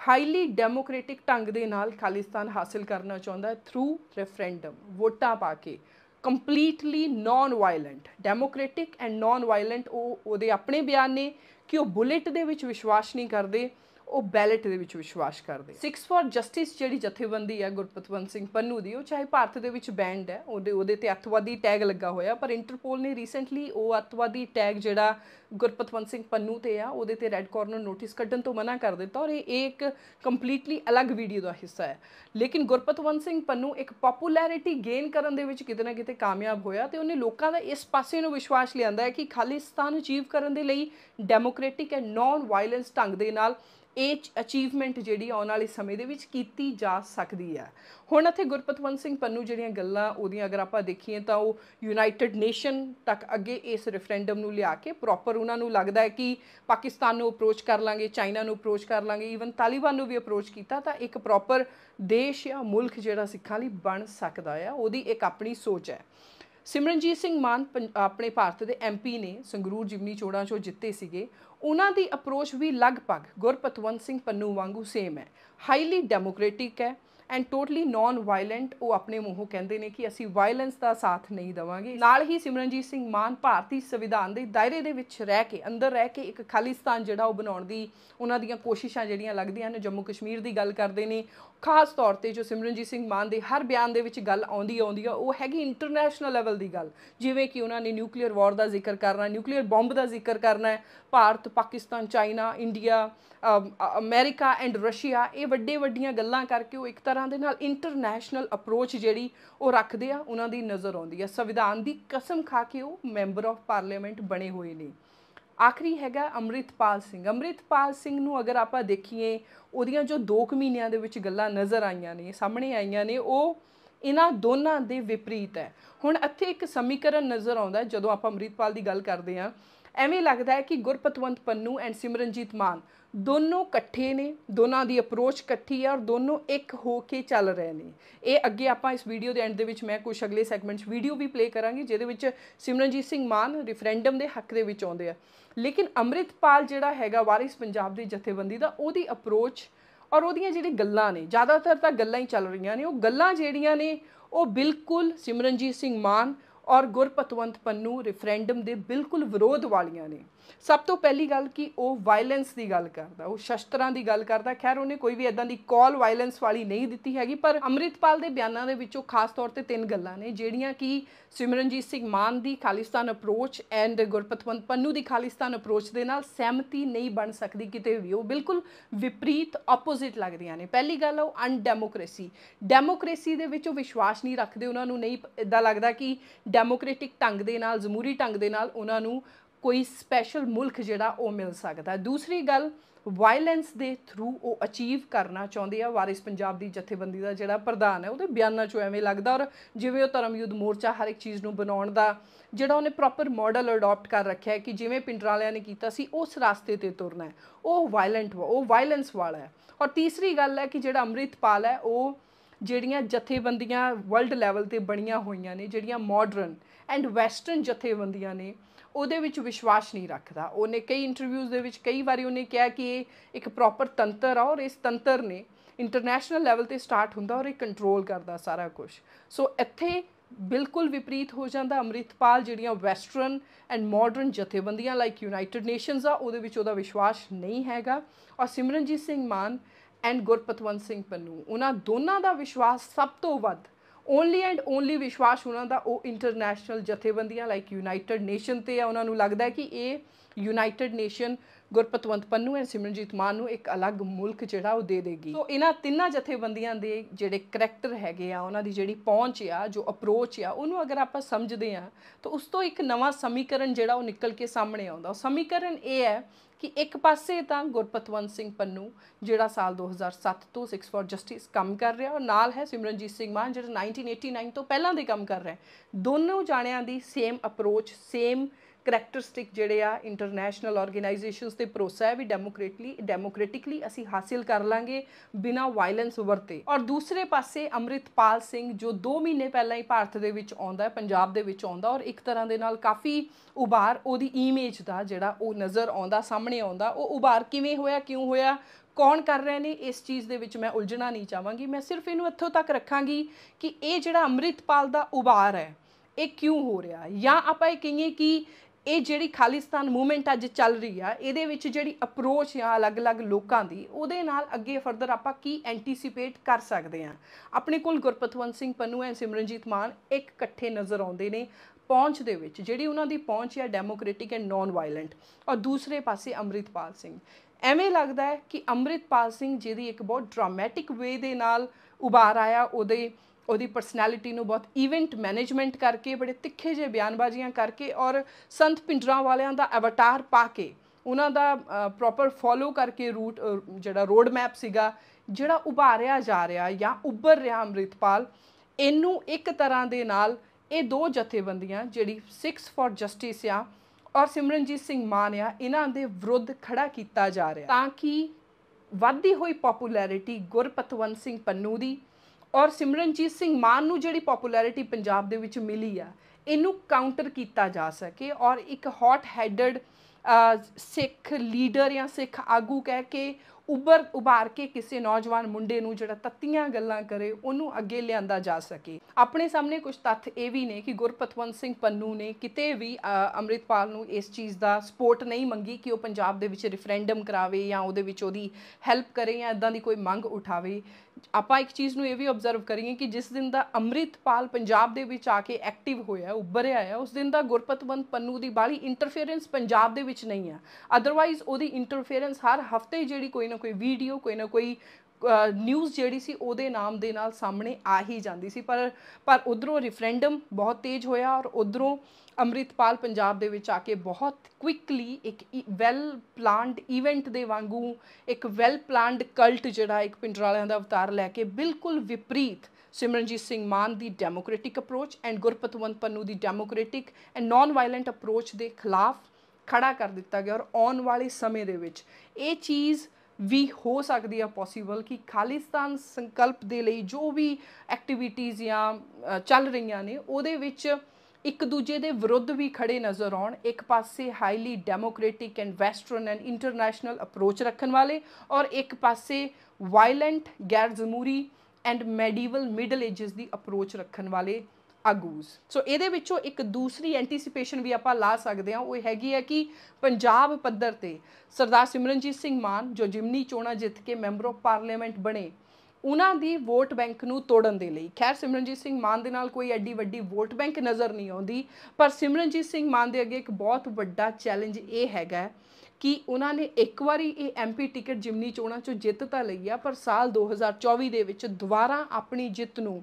ਹਾਈਲੀ ਡੈਮੋਕ੍ਰੈਟਿਕ ਢੰਗ ਦੇ ਨਾਲ ਖਾਲਿਸਤਾਨ ਹਾਸਲ ਕਰਨਾ ਚਾਹੁੰਦਾ ਹੈ ਥਰੂ ਰੈਫਰੈਂਡਮ ਵੋਟਾਂ ਪਾ ਕੇ completely non violent democratic and non violent ਉਹ ਉਹਦੇ ਆਪਣੇ ਬਿਆਨ ਨੇ ਕਿ ਉਹ ਬੁਲੇਟ ਦੇ ਵਿੱਚ ਵਿਸ਼ਵਾਸ ਨਹੀਂ ਕਰਦੇ ਉਹ ਬੈਲਟ ਦੇ ਵਿੱਚ ਵਿਸ਼ਵਾਸ ਕਰਦੇ ਸਿਕਸ ਫਾਰ ਜਸਟਿਸ ਜਿਹੜੀ ਜਥੇਬੰਦੀ ਹੈ ਗੁਰਪਤਵੰਤ ਸਿੰਘ ਪੰਨੂ ਦੀ ਉਹ ਚਾਹੇ ਭਾਰਤ ਦੇ ਵਿੱਚ ਬੈਂਡ ਹੈ ਉਹਦੇ ਉਹਦੇ ਤੇ ਅਤਵਾਦੀ ਟੈਗ ਲੱਗਾ ਹੋਇਆ ਪਰ ਇੰਟਰਪੋਲ ਨੇ ਰੀਸੈਂਟਲੀ ਉਹ ਅਤਵਾਦੀ ਟੈਗ ਜਿਹੜਾ ਗੁਰਪਤਵੰਤ ਸਿੰਘ ਪੰਨੂ ਤੇ ਆ ਉਹਦੇ ਤੇ ਰੈੱਡ ਕਾਰਨਰ ਨੋਟਿਸ ਕੱਢਣ ਤੋਂ ਮਨਾ ਕਰ ਦਿੱਤਾ ਔਰ ਇਹ ਇੱਕ ਕੰਪਲੀਟਲੀ ਅਲੱਗ ਵੀਡੀਓ ਦਾ ਹਿੱਸਾ ਹੈ ਲੇਕਿਨ ਗੁਰਪਤਵੰਤ ਸਿੰਘ ਪੰਨੂ ਇੱਕ ਪਪੂਲੈਰਿਟੀ ਗੇਨ ਕਰਨ ਦੇ ਵਿੱਚ ਕਿਤੇ ਨਾ ਕਿਤੇ ਕਾਮਯਾਬ ਹੋਇਆ ਤੇ ਉਹਨੇ ਲੋਕਾਂ ਦਾ ਇਸ ਪਾਸੇ ਨੂੰ ਵਿਸ਼ਵਾਸ ਲਿਆਂਦਾ ਹੈ ਕਿ ਖਾਲਿਸਤਾਨ ਅਚੀਵ ਕਰਨ ਦੇ ਲਈ ਡੈਮੋਕ੍ਰੈਟਿਕ ਐਂਡ ਨਾਨ ਵਾਇਲੈਂਸ ਢੰਗ ਦੇ ਨਾਲ ਇਹ ਅਚੀਵਮੈਂਟ ਜਿਹੜੀ ਆਉਣ ਵਾਲੇ ਸਮੇਂ ਦੇ ਵਿੱਚ ਕੀਤੀ ਜਾ ਸਕਦੀ ਹੈ ਹੁਣ ਇੱਥੇ ਗੁਰਪਤਵੰਤ ਸਿੰਘ ਪੰਨੂ ਜਿਹੜੀਆਂ ਗੱਲਾਂ ਉਹਦੀਆਂ ਅਗਰ ਆਪਾਂ ਦੇਖੀਏ ਤਾਂ ਉਹ ਯੂਨਾਈਟਿਡ ਨੇਸ਼ਨ ਤੱਕ ਅੱਗੇ ਇਸ ਰੈਫਰੈਂਡਮ ਨੂੰ ਲਿਆ ਕੇ ਪ੍ਰੋਪਰ ਉਹਨਾਂ ਨੂੰ ਲੱਗਦਾ ਹੈ ਕਿ ਪਾਕਿਸਤਾਨ ਨੂੰ ਅਪਰੋਚ ਕਰ ਲਾਂਗੇ ਚਾਈਨਾ ਨੂੰ ਅਪਰੋਚ ਕਰ ਲਾਂਗੇ ਈਵਨ ਤਾਲਿਬਾਨ ਨੂੰ ਵੀ ਅਪਰੋਚ ਕੀਤਾ ਤਾਂ ਇੱਕ ਪ੍ਰੋਪਰ ਦੇਸ਼ ਜਾਂ ਮੁਲਕ ਜਿਹੜਾ ਸਿੱਖਾਂ ਲਈ ਬਣ ਸਕਦਾ ਆ ਉਹਦੀ ਇੱਕ ਆਪਣੀ ਸੋਚ ਹੈ ਸਿਮਰਨਜੀਤ ਸਿੰਘ ਮਾਨ ਆਪਣੇ ਭਾਰਤ ਦੇ ਐਮਪੀ ਨੇ ਸੰਗਰੂਰ ਜਿਮਨੀ ਚੋੜਾਂ ਚੋਂ ਜਿੱਤੇ ਸੀਗੇ ਉਹਨਾਂ ਦੀ ਅਪਰੋਚ ਵੀ ਲਗਭਗ ਗੁਰਪਤਵੰਤ ਸਿੰਘ ਪੰਨੂ ਵਾਂਗੂ ਸੇਮ ਹੈ ਹਾਈਲੀ ਡੈਮੋਕ੍ਰੈਟਿਕ ਹੈ ਐਂਡ ਟੋਟਲੀ ਨਾਨ ਵਾਇਲੈਂਟ ਉਹ ਆਪਣੇ ਮੂੰਹੋਂ ਕਹਿੰਦੇ ਨੇ ਕਿ ਅਸੀਂ ਵਾਇਲੈਂਸ ਦਾ ਸਾਥ ਨਹੀਂ ਦਵਾਂਗੇ ਨਾਲ ਹੀ ਸਿਮਰਨਜੀਤ ਸਿੰਘ ਮਾਨ ਭਾਰਤੀ ਸੰਵਿਧਾਨ ਦੇ ਦਾਇਰੇ ਦੇ ਵਿੱਚ ਰਹਿ ਕੇ ਅੰਦਰ ਰਹਿ ਕੇ ਇੱਕ ਖਾਲਿਸਤਾਨ ਜਿਹੜਾ ਉਹ ਬਣਾਉਣ ਦੀ ਉਹਨਾਂ ਦੀਆਂ ਕੋਸ਼ਿਸ਼ਾਂ ਜਿਹੜੀਆਂ ਲੱਗਦੀਆਂ ਨੇ ਜੰਮੂ ਕਸ਼ਮੀਰ ਦੀ ਗੱਲ ਕਰਦੇ ਨੇ ਖਾਸ ਤੌਰ ਤੇ ਜੋ ਸਿਮਰਨਜੀਤ ਸਿੰਘ ਮਾਨ ਦੇ ਹਰ ਬਿਆਨ ਦੇ ਵਿੱਚ ਗੱਲ ਆਉਂਦੀ ਆਉਂਦੀ ਆ ਉਹ ਹੈਗੀ ਇੰਟਰਨੈਸ਼ਨਲ ਲੈਵਲ ਦੀ ਗੱਲ ਜਿਵੇਂ ਕਿ ਉਹਨਾਂ ਨੇ ਨਿਊਕਲੀਅਰ ਵਾਰ ਦਾ ਜ਼ਿਕਰ ਕਰਨਾ ਨਿਊਕਲੀਅਰ ਬੰਬ ਦਾ ਜ਼ਿਕਰ ਕਰਨਾ ਹੈ Bharat Pakistan China India America and Russia ਇਹ ਵੱਡੇ ਵੱਡੀਆਂ ਗੱਲਾਂ ਕਰਕੇ ਉਹ ਇੱਕ ਤਰ੍ਹਾਂ ਦੇ ਨਾਲ ਇੰਟਰਨੈਸ਼ਨਲ ਅਪਰੋਚ ਜਿਹੜੀ ਉਹ ਰੱਖਦੇ ਆ ਉਹਨਾਂ ਦੀ ਨਜ਼ਰ ਆਉਂਦੀ ਆ ਸੰਵਿਧਾਨ ਦੀ ਕਸਮ ਖਾ ਕੇ ਉਹ ਮੈਂਬਰ ਆਫ ਪਾਰਲੀਮੈਂਟ ਬਣੇ ਹੋਏ ਨੇ ਆਖਰੀ ਹੈਗਾ ਅਮਰਿਤਪਾਲ ਸਿੰਘ ਅਮਰਿਤਪਾਲ ਸਿੰਘ ਨੂੰ ਅਗਰ ਆਪਾਂ ਦੇਖੀਏ ਉਹਦੀਆਂ ਜੋ 2 ਮਹੀਨਿਆਂ ਦੇ ਵਿੱਚ ਗੱਲਾਂ ਨਜ਼ਰ ਆਈਆਂ ਨੇ ਸਾਹਮਣੇ ਆਈਆਂ ਨੇ ਉਹ ਇਹਨਾਂ ਦੋਨਾਂ ਦੇ ਵਿਪਰੀਤ ਹੈ ਹੁਣ ਇੱਥੇ ਇੱਕ ਸਮੀਕਰਨ ਨਜ਼ਰ ਆਉਂਦਾ ਜਦੋਂ ਆਪਾਂ ਅਮਰਿਤਪਾਲ ਦੀ ਗੱਲ ਕਰਦੇ ਆਂ ਐਵੇਂ ਲੱਗਦਾ ਹੈ ਕਿ ਗੁਰਪਤਵੰਤ ਪੰਨੂ ਐਂਡ ਸਿਮਰਨਜੀਤ ਮਾਨ ਦੋਨੋਂ ਇਕੱਠੇ ਨੇ ਦੋਨਾਂ ਦੀ ਅਪਰੋਚ ਇਕੱਠੀ ਹੈ ਔਰ ਦੋਨੋਂ ਇੱਕ ਹੋ ਕੇ ਚੱਲ ਰਹੇ ਨੇ ਇਹ ਅੱਗੇ ਆਪਾਂ ਇਸ ਵੀਡੀਓ ਦੇ ਐਂਡ ਦੇ ਵਿੱਚ ਮੈਂ ਕੁਝ ਅਗਲੇ ਸੈਗਮੈਂਟਸ ਵੀਡੀਓ ਵੀ ਪਲੇ ਕਰਾਂਗੀ ਜਿਹਦੇ ਵਿੱਚ ਸਿਮਰਨਜੀਤ ਸਿੰਘ ਮਾਨ ਰੈਫਰੈਂਡਮ ਦੇ ਹੱਕ ਦੇ ਵਿੱਚ ਆਉਂਦੇ ਆ ਲੇਕਿਨ ਅਮਰਿਤਪਾਲ ਜਿਹੜਾ ਹੈਗਾ ਵਾਰਿਸ ਪੰਜਾਬ ਦੇ ਜਥੇਬੰਦੀ ਦਾ ਉਹਦੀ ਅਪਰੋਚ ਔਰ ਉਹਦੀਆਂ ਜਿਹੜੀ ਗੱਲਾਂ ਨੇ ਜ਼ਿਆਦਾਤਰ ਤਾਂ ਗੱਲਾਂ ਹੀ ਚੱਲ ਰਹੀਆਂ ਨੇ ਉਹ ਗੱਲਾਂ ਜਿਹੜੀਆਂ ਨੇ ਉਹ ਬਿਲਕੁਲ ਸਿਮਰਨਜੀਤ ਸਿੰਘ ਮਾਨ ਔਰ ਗੁਰਪਤਵੰਤ ਪੰਨੂ ਰੈਫਰੈਂਡਮ ਦੇ ਬਿਲਕੁਲ ਵਿਰੋਧ ਵਾਲੀਆਂ ਨੇ ਸਭ ਤੋਂ ਪਹਿਲੀ ਗੱਲ ਕਿ ਉਹ ਵਾਇਲੈਂਸ ਦੀ ਗੱਲ ਕਰਦਾ ਉਹ ਸ਼ਸਤਰਾਂ ਦੀ ਗੱਲ ਕਰਦਾ ਖੈਰ ਉਹਨੇ ਕੋਈ ਵੀ ਐਦਾਂ ਦੀ ਕਾਲ ਵਾਇਲੈਂਸ ਵਾਲੀ ਨਹੀਂ ਦਿੱਤੀ ਹੈਗੀ ਪਰ ਅਮਰਿਤਪਾਲ ਦੇ ਬਿਆਨਾਂ ਦੇ ਵਿੱਚੋਂ ਖਾਸ ਤੌਰ ਤੇ ਤਿੰਨ ਗੱਲਾਂ ਨੇ ਜਿਹੜੀਆਂ ਕਿ ਸਿਮਰਨਜੀਤ ਸਿੰਘ ਮਾਨ ਦੀ ਖਾਲਿਸਤਾਨ ਅਪਰੋਚ ਐਂਡ ਗੁਰਪਤਵੰਤ ਪੰਨੂ ਦੀ ਖਾਲਿਸਤਾਨ ਅਪਰੋਚ ਦੇ ਨਾਲ ਸਹਿਮਤੀ ਨਹੀਂ ਬਣ ਸਕਦੀ ਕਿਤੇ ਵੀ ਉਹ ਬਿਲਕੁਲ ਵਿਪਰੀਤ ਆਪੋਜ਼ਿਟ ਲੱਗਦੀਆਂ ਨੇ ਪਹਿਲੀ ਗੱਲ ਉਹ ਅਨਡੈਮੋਕ੍ਰੇਸੀ ਡੈਮੋਕ੍ਰੇਸੀ ਦੇ ਵਿੱਚ ਉਹ ਵਿਸ਼ਵਾਸ ਨਹੀਂ ਰੱਖਦੇ ਉਹਨਾਂ ਨੂੰ ਨਹੀਂ ਇਦਾਂ ਲੱਗਦਾ ਕਿ ਡੈਮੋਕ੍ਰੈਟਿਕ ਢੰਗ ਦੇ ਨਾਲ ਜਮਹੂਰੀ ਢੰਗ ਦੇ ਨਾਲ ਉਹਨਾਂ ਨੂੰ ਕੋਈ ਸਪੈਸ਼ਲ ਮੁਲਕ ਜਿਹੜਾ ਉਹ ਮਿਲ ਸਕਦਾ ਦੂਸਰੀ ਗੱਲ ਵਾਇਲੈਂਸ ਦੇ ਥਰੂ ਉਹ ਅਚੀਵ ਕਰਨਾ ਚਾਹੁੰਦੇ ਆ ਵਾਰਿਸ ਪੰਜਾਬ ਦੀ ਜਥੇਬੰਦੀ ਦਾ ਜਿਹੜਾ ਪ੍ਰਧਾਨ ਹੈ ਉਹਦੇ ਬਿਆਨਾਂ 'ਚੋਂ ਐਵੇਂ ਲੱਗਦਾ ਔਰ ਜਿਵੇਂ ਉਹ ਧਰਮਯੁੱਧ ਮੋਰਚਾ ਹਰ ਇੱਕ ਚੀਜ਼ ਨੂੰ ਬਣਾਉਣ ਦਾ ਜਿਹੜਾ ਉਹਨੇ ਪ੍ਰੋਪਰ ਮਾਡਲ ਅਡਾਪਟ ਕਰ ਰੱਖਿਆ ਹੈ ਕਿ ਜਿਵੇਂ ਪਿੰਡਰਾਲਿਆਂ ਨੇ ਕੀਤਾ ਸੀ ਉਸ ਰਾਸਤੇ ਤੇ ਤੁਰਨਾ ਹੈ ਉਹ ਵਾਇਲੈਂਟ ਉਹ ਵਾਇਲੈਂਸ ਵਾਲਾ ਹੈ ਔਰ ਤੀਸਰੀ ਗੱਲ ਹੈ ਕਿ ਜਿਹੜਾ ਅਮਰਿਤਪਾਲ ਹੈ ਉਹ ਜਿਹੜੀਆਂ ਜਥੇਬੰਦੀਆਂ ਵਰਲਡ ਲੈਵਲ ਤੇ ਬਣੀਆਂ ਹੋਈਆਂ ਨੇ ਜਿਹੜੀਆਂ ਮਾਡਰਨ ਐਂਡ ਵੈਸਟਰਨ ਜਥੇਬੰਦੀਆਂ ਨੇ ਉਹਦੇ ਵਿੱਚ ਵਿਸ਼ਵਾਸ ਨਹੀਂ ਰੱਖਦਾ ਉਹਨੇ ਕਈ ਇੰਟਰਵਿਊਜ਼ ਦੇ ਵਿੱਚ ਕਈ ਵਾਰੀ ਉਹਨੇ ਕਿਹਾ ਕਿ ਇਹ ਇੱਕ ਪ੍ਰੋਪਰ ਤੰਤਰ ਆ ਔਰ ਇਸ ਤੰਤਰ ਨੇ ਇੰਟਰਨੈਸ਼ਨਲ ਲੈਵਲ ਤੇ ਸਟਾਰਟ ਹੁੰਦਾ ਔਰ ਇਹ ਕੰਟਰੋਲ ਕਰਦਾ ਸਾਰਾ ਕੁਝ ਸੋ ਇੱਥੇ ਬਿਲਕੁਲ ਵਿਪਰੀਤ ਹੋ ਜਾਂਦਾ ਅਮਰਿਤਪਾਲ ਜਿਹੜੀਆਂ ਵੈਸਟਰਨ ਐਂਡ ਮਾਡਰਨ ਜਥੇਬੰਦੀਆਂ ਲਾਈਕ ਯੂਨਾਈਟਿਡ ਨੇਸ਼ਨਸ ਆ ਉਹਦੇ ਵਿੱਚ ਉਹਦਾ ਵਿਸ਼ਵਾਸ ਨਹੀਂ ਹੈਗਾ ਔਰ ਸਿਮਰਨਜੀਤ ਸਿੰਘ ਮਾਨ ਐਂਡ ਗੁਰਪਤਵੰਤ ਸਿੰਘ ਪੰਨੂ ਉਹਨਾਂ ਦੋਨਾਂ ਦਾ ਵਿਸ਼ਵਾਸ ਸਭ ਤੋਂ ਵੱਧ ਓਨਲੀ ਐਂਡ ਓਨਲੀ ਵਿਸ਼ਵਾਸ ਉਹਨਾਂ ਦਾ ਉਹ ਇੰਟਰਨੈਸ਼ਨਲ ਜਥੇਬੰਦੀਆਂ ਲਾਈਕ ਯੂਨਾਈਟਿਡ ਨੇਸ਼ਨ ਤੇ ਆ ਉਹਨਾਂ ਨੂੰ ਲੱਗਦਾ ਹੈ ਕਿ ਇਹ United Nation Gurpatwant Pannu and Simranjeet Mann ਨੂੰ ਇੱਕ ਅਲੱਗ ਮੁਲਕ ਜਿਹੜਾ ਉਹ ਦੇ ਦੇਗੀ ਸੋ ਇਹਨਾਂ ਤਿੰਨਾਂ ਜਥੇਬੰਦੀਆਂ ਦੇ ਜਿਹੜੇ ਕੈਰੈਕਟਰ ਹੈਗੇ ਆ ਉਹਨਾਂ ਦੀ ਜਿਹੜੀ ਪਹੁੰਚ ਆ ਜੋ ਅਪਰੋਚ ਆ ਉਹਨੂੰ ਅਗਰ ਆਪਾਂ ਸਮਝਦੇ ਆ ਤਾਂ ਉਸ ਤੋਂ ਇੱਕ ਨਵਾਂ ਸਮੀਕਰਨ ਜਿਹੜਾ ਉਹ ਨਿਕਲ ਕੇ ਸਾਹਮਣੇ ਆਉਂਦਾ ਉਹ ਸਮੀਕਰਨ ਇਹ ਹੈ ਕਿ ਇੱਕ ਪਾਸੇ ਤਾਂ ਗੁਰਪਤਵੰਤ ਸਿੰਘ ਪੰਨੂ ਜਿਹੜਾ ਸਾਲ 2007 ਤੋਂ 6 ਫਾਰ ਜਸਟਿਸ ਕੰਮ ਕਰ ਰਿਹਾ ਔਰ ਨਾਲ ਹੈ ਸਿਮਰਨਜੀਤ ਸਿੰਘ ਮਾਨ ਜਿਹੜਾ 1989 ਤੋਂ ਪਹਿਲਾਂ ਦੇ ਕੰਮ ਕਰ ਰਿਹਾ ਦੋਨੋਂ ਜਾਣਿਆਂ ਦੀ ਸੇਮ ਅਪਰੋਚ ਸੇਮ ਕੈਰੈਕਟਰਿਸਟਿਕ ਜਿਹੜੇ ਆ ਇੰਟਰਨੈਸ਼ਨਲ ਆਰਗੇਨਾਈਜੇਸ਼ਨਸ ਤੇ ਭਰੋਸਾ ਹੈ ਵੀ ਡੈਮੋਕ੍ਰੇਟਲੀ ਡੈਮੋਕ੍ਰੈਟਿਕਲੀ ਅਸੀਂ ਹਾਸਿਲ ਕਰ ਲਾਂਗੇ ਬਿਨਾ ਵਾਇਲੈਂਸ ਵਰਤੇ ਔਰ ਦੂਸਰੇ ਪਾਸੇ ਅਮਰਿਤਪਾਲ ਸਿੰਘ ਜੋ 2 ਮਹੀਨੇ ਪਹਿਲਾਂ ਹੀ ਭਾਰਤ ਦੇ ਵਿੱਚ ਆਉਂਦਾ ਹੈ ਪੰਜਾਬ ਦੇ ਵਿੱਚ ਆਉਂਦਾ ਔਰ ਇੱਕ ਤਰ੍ਹਾਂ ਦੇ ਨਾਲ ਕਾਫੀ ਉਭਾਰ ਉਹਦੀ ਇਮੇਜ ਦਾ ਜਿਹੜਾ ਉਹ ਨਜ਼ਰ ਆਉਂਦਾ ਸਾਹਮਣੇ ਆਉਂਦਾ ਉਹ ਉਭਾਰ ਕਿਵੇਂ ਹੋਇਆ ਕਿਉਂ ਹੋਇਆ ਕੌਣ ਕਰ ਰਹੇ ਨੇ ਇਸ ਚੀਜ਼ ਦੇ ਵਿੱਚ ਮੈਂ ਉਲਝਣਾ ਨਹੀਂ ਚਾਹਾਂਗੀ ਮੈਂ ਸਿਰਫ ਇਹਨੂੰ ਇੱਥੋਂ ਤੱਕ ਰੱਖਾਂਗੀ ਕਿ ਇਹ ਜਿਹੜਾ ਅਮਰਿਤਪਾਲ ਦਾ ਉਭਾਰ ਹੈ ਇਹ ਕਿਉਂ ਹੋ ਰਿਹਾ ਜਾਂ ਆਪਾਂ ਇਹ ਕਹੀਏ ਕਿ ਇਹ ਜਿਹੜੀ ਖਾਲਿਸਤਾਨ ਮੂਵਮੈਂਟ ਅੱਜ ਚੱਲ ਰਹੀ ਆ ਇਹਦੇ ਵਿੱਚ ਜਿਹੜੀ ਅਪਰੋਚ ਆ ਅਲੱਗ-ਅਲੱਗ ਲੋਕਾਂ ਦੀ ਉਹਦੇ ਨਾਲ ਅੱਗੇ ਫਰਦਰ ਆਪਾਂ ਕੀ ਐਂਟੀਸੀਪੇਟ ਕਰ ਸਕਦੇ ਆ ਆਪਣੇ ਕੋਲ ਗੁਰਪਤਵੰਤ ਸਿੰਘ ਪੰਨੂ ਐ ਸਿਮਰਨਜੀਤ ਮਾਨ ਇੱਕ ਇਕੱਠੇ ਨਜ਼ਰ ਆਉਂਦੇ ਨੇ ਪਹੁੰਚ ਦੇ ਵਿੱਚ ਜਿਹੜੀ ਉਹਨਾਂ ਦੀ ਪਹੁੰਚ ਹੈ ਡੈਮੋਕ੍ਰੈਟਿਕ ਐਂਡ ਨਾਨ ਵਾਇਲੈਂਟ ਔਰ ਦੂਸਰੇ ਪਾਸੇ ਅਮਰਿਤਪਾਲ ਸਿੰਘ ਐਵੇਂ ਲੱਗਦਾ ਹੈ ਕਿ ਅਮਰਿਤਪਾਲ ਸਿੰਘ ਜਿਹਦੀ ਇੱਕ ਬਹੁਤ ਡਰਾਮੈਟਿਕ ਵੇ ਦੇ ਨਾਲ ਉਭਾਰ ਆਇਆ ਉਹਦੇ ਉਹਦੀ ਪਰਸਨੈਲਿਟੀ ਨੂੰ ਬਹੁਤ ਇਵੈਂਟ ਮੈਨੇਜਮੈਂਟ ਕਰਕੇ ਬੜੇ ਤਿੱਖੇ ਜਿਹੇ ਬਿਆਨਬਾਜ਼ੀਆਂ ਕਰਕੇ ਔਰ ਸੰਤ ਪਿੰਡਰਾ ਵਾਲਿਆਂ ਦਾ ਐਵਟਾਰ ਪਾ ਕੇ ਉਹਨਾਂ ਦਾ ਪ੍ਰੋਪਰ ਫੋਲੋ ਕਰਕੇ ਰੂਟ ਜਿਹੜਾ ਰੋਡ ਮੈਪ ਸੀਗਾ ਜਿਹੜਾ ਉਭਾਰਿਆ ਜਾ ਰਿਹਾ ਜਾਂ ਉੱਭਰ ਰਿਹਾ ਅਮ੍ਰਿਤਪਾਲ ਇਹਨੂੰ ਇੱਕ ਤਰ੍ਹਾਂ ਦੇ ਨਾਲ ਇਹ ਦੋ ਜਥੇਬੰਦੀਆਂ ਜਿਹੜੀ 6 ਫਾਰ ਜਸਟਿਸ ਆ ਔਰ ਸਿਮਰਨਜੀਤ ਸਿੰਘ ਮਾਨ ਆ ਇਹਨਾਂ ਦੇ ਵਿਰੁੱਧ ਖੜਾ ਕੀਤਾ ਜਾ ਰਿਹਾ ਤਾਂ ਕਿ ਵੱਧਦੀ ਹੋਈ ਪਪੂਲੈਰਿਟੀ ਗੁਰਪਤਵੰਤ ਸਿੰਘ ਪੰਨੂ ਦੀ ਔਰ ਸਿਮਰਨਜੀਤ ਸਿੰਘ ਮਾਨ ਨੂੰ ਜਿਹੜੀ ਪਪੂਲੈਰਿਟੀ ਪੰਜਾਬ ਦੇ ਵਿੱਚ ਮਿਲੀ ਆ ਇਹਨੂੰ ਕਾਊਂਟਰ ਕੀਤਾ ਜਾ ਸਕੇ ਔਰ ਇੱਕ ਹੌਟ ਹੈਡਡ ਸਿੱਖ ਲੀਡਰ ਜਾਂ ਸਿੱਖ ਆਗੂ ਕਹਿ ਕੇ ਉਬਰ ਉਭਾਰ ਕੇ ਕਿਸੇ ਨੌਜਵਾਨ ਮੁੰਡੇ ਨੂੰ ਜਿਹੜਾ ਤੱਤੀਆਂ ਗੱਲਾਂ ਕਰੇ ਉਹਨੂੰ ਅੱਗੇ ਲਿਆਂਦਾ ਜਾ ਸਕੇ ਆਪਣੇ ਸਾਹਮਣੇ ਕੁਝ ਤੱਥ ਇਹ ਵੀ ਨੇ ਕਿ ਗੁਰਪਤਵੰਤ ਸਿੰਘ ਪੰਨੂ ਨੇ ਕਿਤੇ ਵੀ ਅਮਰਿਤਪਾਲ ਨੂੰ ਇਸ ਚੀਜ਼ ਦਾ ਸਪੋਰਟ ਨਹੀਂ ਮੰਗੀ ਕਿ ਉਹ ਪੰਜਾਬ ਦੇ ਵਿੱਚ ਰੈਫਰੈਂਡਮ ਕਰਾਵੇ ਜਾਂ ਉਹਦੇ ਵਿੱਚ ਉਹਦੀ ਹੈਲਪ ਕਰੇ ਜਾਂ ਇਦਾਂ ਦੀ ਕੋਈ ਮੰਗ ਉਠਾਵੇ ਆਪਾਂ ਇੱਕ ਚੀਜ਼ ਨੂੰ ਇਹ ਵੀ ਆਬਜ਼ਰਵ ਕਰੀਏ ਕਿ ਜਿਸ ਦਿਨ ਦਾ ਅੰਮ੍ਰਿਤਪਾਲ ਪੰਜਾਬ ਦੇ ਵਿੱਚ ਆ ਕੇ ਐਕਟਿਵ ਹੋਇਆ ਉੱਭਰਿਆ ਹੈ ਉਸ ਦਿਨ ਦਾ ਗੁਰਪਤਵੰਤ ਪੰਨੂ ਦੀ ਬਾਲੀ ਇੰਟਰਫੇਰੈਂਸ ਪੰਜਾਬ ਦੇ ਵਿੱਚ ਨਹੀਂ ਆ ਅਦਰਵਾਈਜ਼ ਉਹਦੀ ਇੰਟਰਫੇਰੈਂਸ ਹਰ ਹਫਤੇ ਜਿਹੜੀ ਕੋਈ ਨਾ ਕੋਈ ਵੀਡੀਓ ਕੋਈ ਨਾ ਕੋਈ ਨਿਊਜ਼ ਜਿਹੜੀ ਸੀ ਉਹਦੇ ਨਾਮ ਦੇ ਨਾਲ ਸਾਹਮਣੇ ਆ ਹੀ ਜਾਂਦੀ ਸੀ ਪਰ ਪਰ ਉਧਰੋਂ ਰੈਫਰੈਂਡਮ ਬਹੁਤ ਤੇਜ਼ ਹੋਇਆ ਔਰ ਉਧਰੋਂ ਅਮਰਿਤਪਾਲ ਪੰਜਾਬ ਦੇ ਵਿੱਚ ਆ ਕੇ ਬਹੁਤ ਕੁਇਕਲੀ ਇੱਕ ਵੈਲ ਪਲਾਨਡ ਇਵੈਂਟ ਦੇ ਵਾਂਗੂ ਇੱਕ ਵੈਲ ਪਲਾਨਡ ਕਲਟ ਜਿਹੜਾ ਇੱਕ ਪਿੰਡਰਾਲਿਆਂ ਦਾ ਅਵਤਾਰ ਲੈ ਕੇ ਬਿਲਕੁਲ ਵਿਪਰੀਤ ਸਿਮਰਨਜੀਤ ਸਿੰਘ ਮਾਨ ਦੀ democratic approach and Gurpatwant Pannu ਦੀ democratic and non violent approach ਦੇ ਖਿਲਾਫ ਖੜਾ ਕਰ ਦਿੱਤਾ ਗਿਆ ਔਰ ਆਉਣ ਵਾਲੇ ਸਮੇਂ ਦੇ ਵਿੱਚ ਇਹ ਚੀਜ਼ ਵੀ ਹੋ ਸਕਦੀ ਆ ਪੋਸੀਬਲ ਕਿ ਖਾਲਿਸਤਾਨ ਸੰਕਲਪ ਦੇ ਲਈ ਜੋ ਵੀ ਐਕਟੀਵਿਟੀਆਂ ਜਾਂ ਚੱਲ ਰਹੀਆਂ ਨੇ ਉਹਦੇ ਵਿੱਚ ਇੱਕ ਦੂਜੇ ਦੇ ਵਿਰੁੱਧ ਵੀ ਖੜੇ ਨਜ਼ਰ ਆਉਣ ਇੱਕ ਪਾਸੇ highly democratic and western and international approach ਰੱਖਣ ਵਾਲੇ ਔਰ ਇੱਕ ਪਾਸੇ ਵਾਇਲੈਂਟ ਗੈਰ ਜ਼ਮੂਰੀ ਐਂਡ ਮੈਡੀਵਲ ਮਿਡਲ ਏਜਸ ਦੀ ਅਪਰੋਚ ਰੱਖਣ ਵਾਲੇ ਆਗੂਸ ਸੋ ਇਹਦੇ ਵਿੱਚੋਂ ਇੱਕ ਦੂਸਰੀ ਐਂਟੀਸੀਪੇਸ਼ਨ ਵੀ ਆਪਾਂ ਲਾ ਸਕਦੇ ਹਾਂ ਉਹ ਹੈਗੀ ਹੈ ਕਿ ਪੰਜਾਬ ਪੱਧਰ ਤੇ ਸਰਦਾਰ ਸਿਮਰਨਜੀਤ ਸਿੰਘ ਮਾਨ ਜੋ ਜਿਮਨੀ ਚੋਣਾ ਜਿੱਤ ਕੇ ਮੈਂਬਰ ਆਫ ਪਾਰਲੀਮੈਂਟ ਬਣੇ ਉਹਨਾਂ ਦੀ ਵੋਟ ਬੈਂਕ ਨੂੰ ਤੋੜਨ ਦੇ ਲਈ ਖੈਰ ਸਿਮਰਨਜੀਤ ਸਿੰਘ ਮਾਨ ਦੇ ਨਾਲ ਕੋਈ ਐਡੀ ਵੱਡੀ ਵੋਟ ਬੈਂਕ ਨਜ਼ਰ ਨਹੀਂ ਆਉਂਦੀ ਪਰ ਸਿਮਰਨਜੀਤ ਸਿੰਘ ਮਾਨ ਦੇ ਅੱਗੇ ਇੱਕ ਬਹੁਤ ਵੱਡਾ ਚੈਲੰਜ ਇਹ ਹੈਗਾ ਕਿ ਉਹਨਾਂ ਨੇ ਇੱਕ ਵਾਰੀ ਇਹ ਐਮਪੀ ਟਿਕਟ ਜਿਮਨੀ ਚੋਣਾ ਚੋਂ ਜਿੱਤ ਤਾਂ ਲਈ ਆ ਪਰ ਸਾਲ 2024 ਦੇ ਵਿੱਚ ਦੁਬਾਰਾ ਆਪਣੀ ਜਿੱਤ ਨੂੰ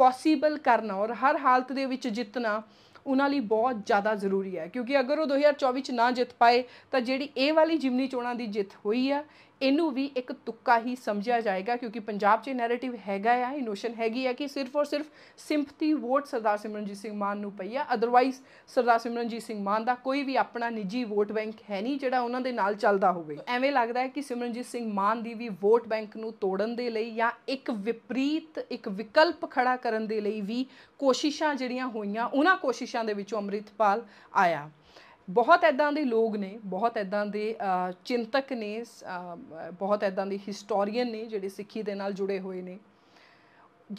ਪੋਸੀਬਲ ਕਰਨਾ ਔਰ ਹਰ ਹਾਲਤ ਦੇ ਵਿੱਚ ਜਿੱਤਣਾ ਉਹਨਾਂ ਲਈ ਬਹੁਤ ਜ਼ਿਆਦਾ ਜ਼ਰੂਰੀ ਹੈ ਕਿਉਂਕਿ ਅਗਰ ਉਹ 2024 ਚ ਨਾ ਜਿੱਤ ਪਾਏ ਤਾਂ ਜਿਹੜੀ ਇਹ ਵਾਲੀ ਜਿਮਨੀ ਚੋਣਾਂ ਦੀ ਜਿੱਤ ਹੋਈ ਆ ਇਹਨੂੰ ਵੀ ਇੱਕ ਤੁੱਕਾ ਹੀ ਸਮਝਿਆ ਜਾਏਗਾ ਕਿਉਂਕਿ ਪੰਜਾਬ 'ਚ ਨੈਰੇਟਿਵ ਹੈਗਾ ਆ ਇਹ ਨੋਸ਼ਨ ਹੈਗੀ ਆ ਕਿ ਸਿਰਫ ਔਰ ਸਿਰਫ ਸਿੰਪਥੀ ਵੋਟ ਸਰਦਾਰ ਸਿਮਰਨਜੀਤ ਸਿੰਘ ਮਾਨ ਨੂੰ ਪਈ ਆ ਅਦਰਵਾਈਜ਼ ਸਰਦਾਰ ਸਿਮਰਨਜੀਤ ਸਿੰਘ ਮਾਨ ਦਾ ਕੋਈ ਵੀ ਆਪਣਾ ਨਿੱਜੀ ਵੋਟ ਬੈਂਕ ਹੈ ਨਹੀਂ ਜਿਹੜਾ ਉਹਨਾਂ ਦੇ ਨਾਲ ਚੱਲਦਾ ਹੋਵੇ ਐਵੇਂ ਲੱਗਦਾ ਹੈ ਕਿ ਸਿਮਰਨਜੀਤ ਸਿੰਘ ਮਾਨ ਦੀ ਵੀ ਵੋਟ ਬੈਂਕ ਨੂੰ ਤੋੜਨ ਦੇ ਲਈ ਜਾਂ ਇੱਕ ਵਿਪਰੀਤ ਇੱਕ ਵਿਕਲਪ ਖੜਾ ਕਰਨ ਦੇ ਲਈ ਵੀ ਕੋਸ਼ਿਸ਼ਾਂ ਜਿਹੜੀਆਂ ਹੋਈਆਂ ਉਹਨਾਂ ਕੋਸ਼ਿਸ਼ਾਂ ਦੇ ਵਿੱਚੋਂ ਅਮਰਿਤਪਾਲ ਆਇਆ ਬਹੁਤ ਐਦਾਂ ਦੇ ਲੋਕ ਨੇ ਬਹੁਤ ਐਦਾਂ ਦੇ ਚਿੰਤਕ ਨੇ ਬਹੁਤ ਐਦਾਂ ਦੇ ਹਿਸਟੋਰੀਅਨ ਨੇ ਜਿਹੜੇ ਸਿੱਖੀ ਦੇ ਨਾਲ ਜੁੜੇ ਹੋਏ ਨੇ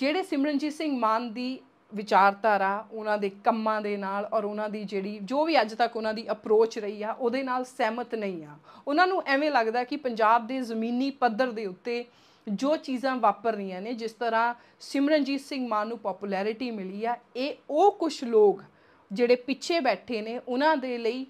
ਜਿਹੜੇ ਸਿਮਰਨਜੀਤ ਸਿੰਘ ਮਾਨ ਦੀ ਵਿਚਾਰਧਾਰਾ ਉਹਨਾਂ ਦੇ ਕੰਮਾਂ ਦੇ ਨਾਲ ਔਰ ਉਹਨਾਂ ਦੀ ਜਿਹੜੀ ਜੋ ਵੀ ਅੱਜ ਤੱਕ ਉਹਨਾਂ ਦੀ ਅਪਰੋਚ ਰਹੀ ਆ ਉਹਦੇ ਨਾਲ ਸਹਿਮਤ ਨਹੀਂ ਆ ਉਹਨਾਂ ਨੂੰ ਐਵੇਂ ਲੱਗਦਾ ਕਿ ਪੰਜਾਬ ਦੇ ਜ਼ਮੀਨੀ ਪੱਧਰ ਦੇ ਉੱਤੇ ਜੋ ਚੀਜ਼ਾਂ ਵਾਪਰ ਰਹੀਆਂ ਨੇ ਜਿਸ ਤਰ੍ਹਾਂ ਸਿਮਰਨਜੀਤ ਸਿੰਘ ਮਾਨ ਨੂੰ ਪਪੂਲੈਰਿਟੀ ਮਿਲੀ ਆ ਇਹ ਉਹ ਕੁਝ ਲੋਕ ਜਿਹੜੇ ਪਿੱਛੇ ਬੈਠੇ ਨੇ ਉਹਨਾਂ ਦੇ ਲਈ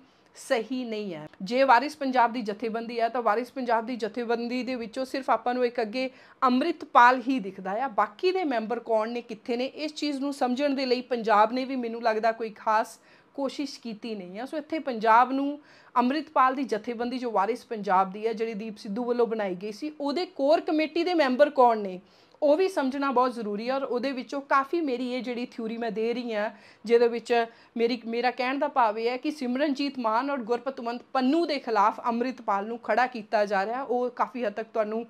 ਸਹੀ ਨਹੀਂ ਹੈ ਜੇ ਵਾਰਿਸ ਪੰਜਾਬ ਦੀ ਜਥੇਬੰਦੀ ਹੈ ਤਾਂ ਵਾਰਿਸ ਪੰਜਾਬ ਦੀ ਜਥੇਬੰਦੀ ਦੇ ਵਿੱਚੋਂ ਸਿਰਫ ਆਪਾਂ ਨੂੰ ਇੱਕ ਅੱਗੇ ਅੰਮ੍ਰਿਤਪਾਲ ਹੀ ਦਿਖਦਾ ਹੈ ਬਾਕੀ ਦੇ ਮੈਂਬਰ ਕੌਣ ਨੇ ਕਿੱਥੇ ਨੇ ਇਸ ਚੀਜ਼ ਨੂੰ ਸਮਝਣ ਦੇ ਲਈ ਪੰਜਾਬ ਨੇ ਵੀ ਮੈਨੂੰ ਲੱਗਦਾ ਕੋਈ ਖਾਸ ਕੋਸ਼ਿਸ਼ ਕੀਤੀ ਨਹੀਂ ਹੈ ਸੋ ਇੱਥੇ ਪੰਜਾਬ ਨੂੰ ਅੰਮ੍ਰਿਤਪਾਲ ਦੀ ਜਥੇਬੰਦੀ ਜੋ ਵਾਰਿਸ ਪੰਜਾਬ ਦੀ ਹੈ ਜਿਹੜੀ ਦੀਪ ਸਿੱਧੂ ਵੱਲੋਂ ਬਣਾਈ ਗਈ ਸੀ ਉਹਦੇ ਕੋਰ ਕਮੇਟੀ ਦੇ ਮੈਂਬਰ ਕੌਣ ਨੇ ਉਹ ਵੀ ਸਮਝਣਾ ਬਹੁਤ ਜ਼ਰੂਰੀ ਹੈ ਔਰ ਉਹਦੇ ਵਿੱਚੋਂ ਕਾਫੀ ਮੇਰੀ ਇਹ ਜਿਹੜੀ ਥਿਊਰੀ ਮੈਂ ਦੇ ਰਹੀ ਹਾਂ ਜਿਹਦੇ ਵਿੱਚ ਮੇਰੀ ਮੇਰਾ ਕਹਿਣ ਦਾ ਭਾਵ ਇਹ ਹੈ ਕਿ ਸਿਮਰਨਜੀਤ ਮਾਨ ਔਰ ਗੁਰਪਤਵੰਤ ਪੰਨੂ ਦੇ ਖਿਲਾਫ ਅੰਮ੍ਰਿਤਪਾਲ ਨੂੰ ਖੜਾ ਕੀਤਾ ਜਾ ਰਿਹਾ ਉਹ ਕਾਫੀ ਹੱਦ ਤੱਕ ਤੁਹਾਨੂੰ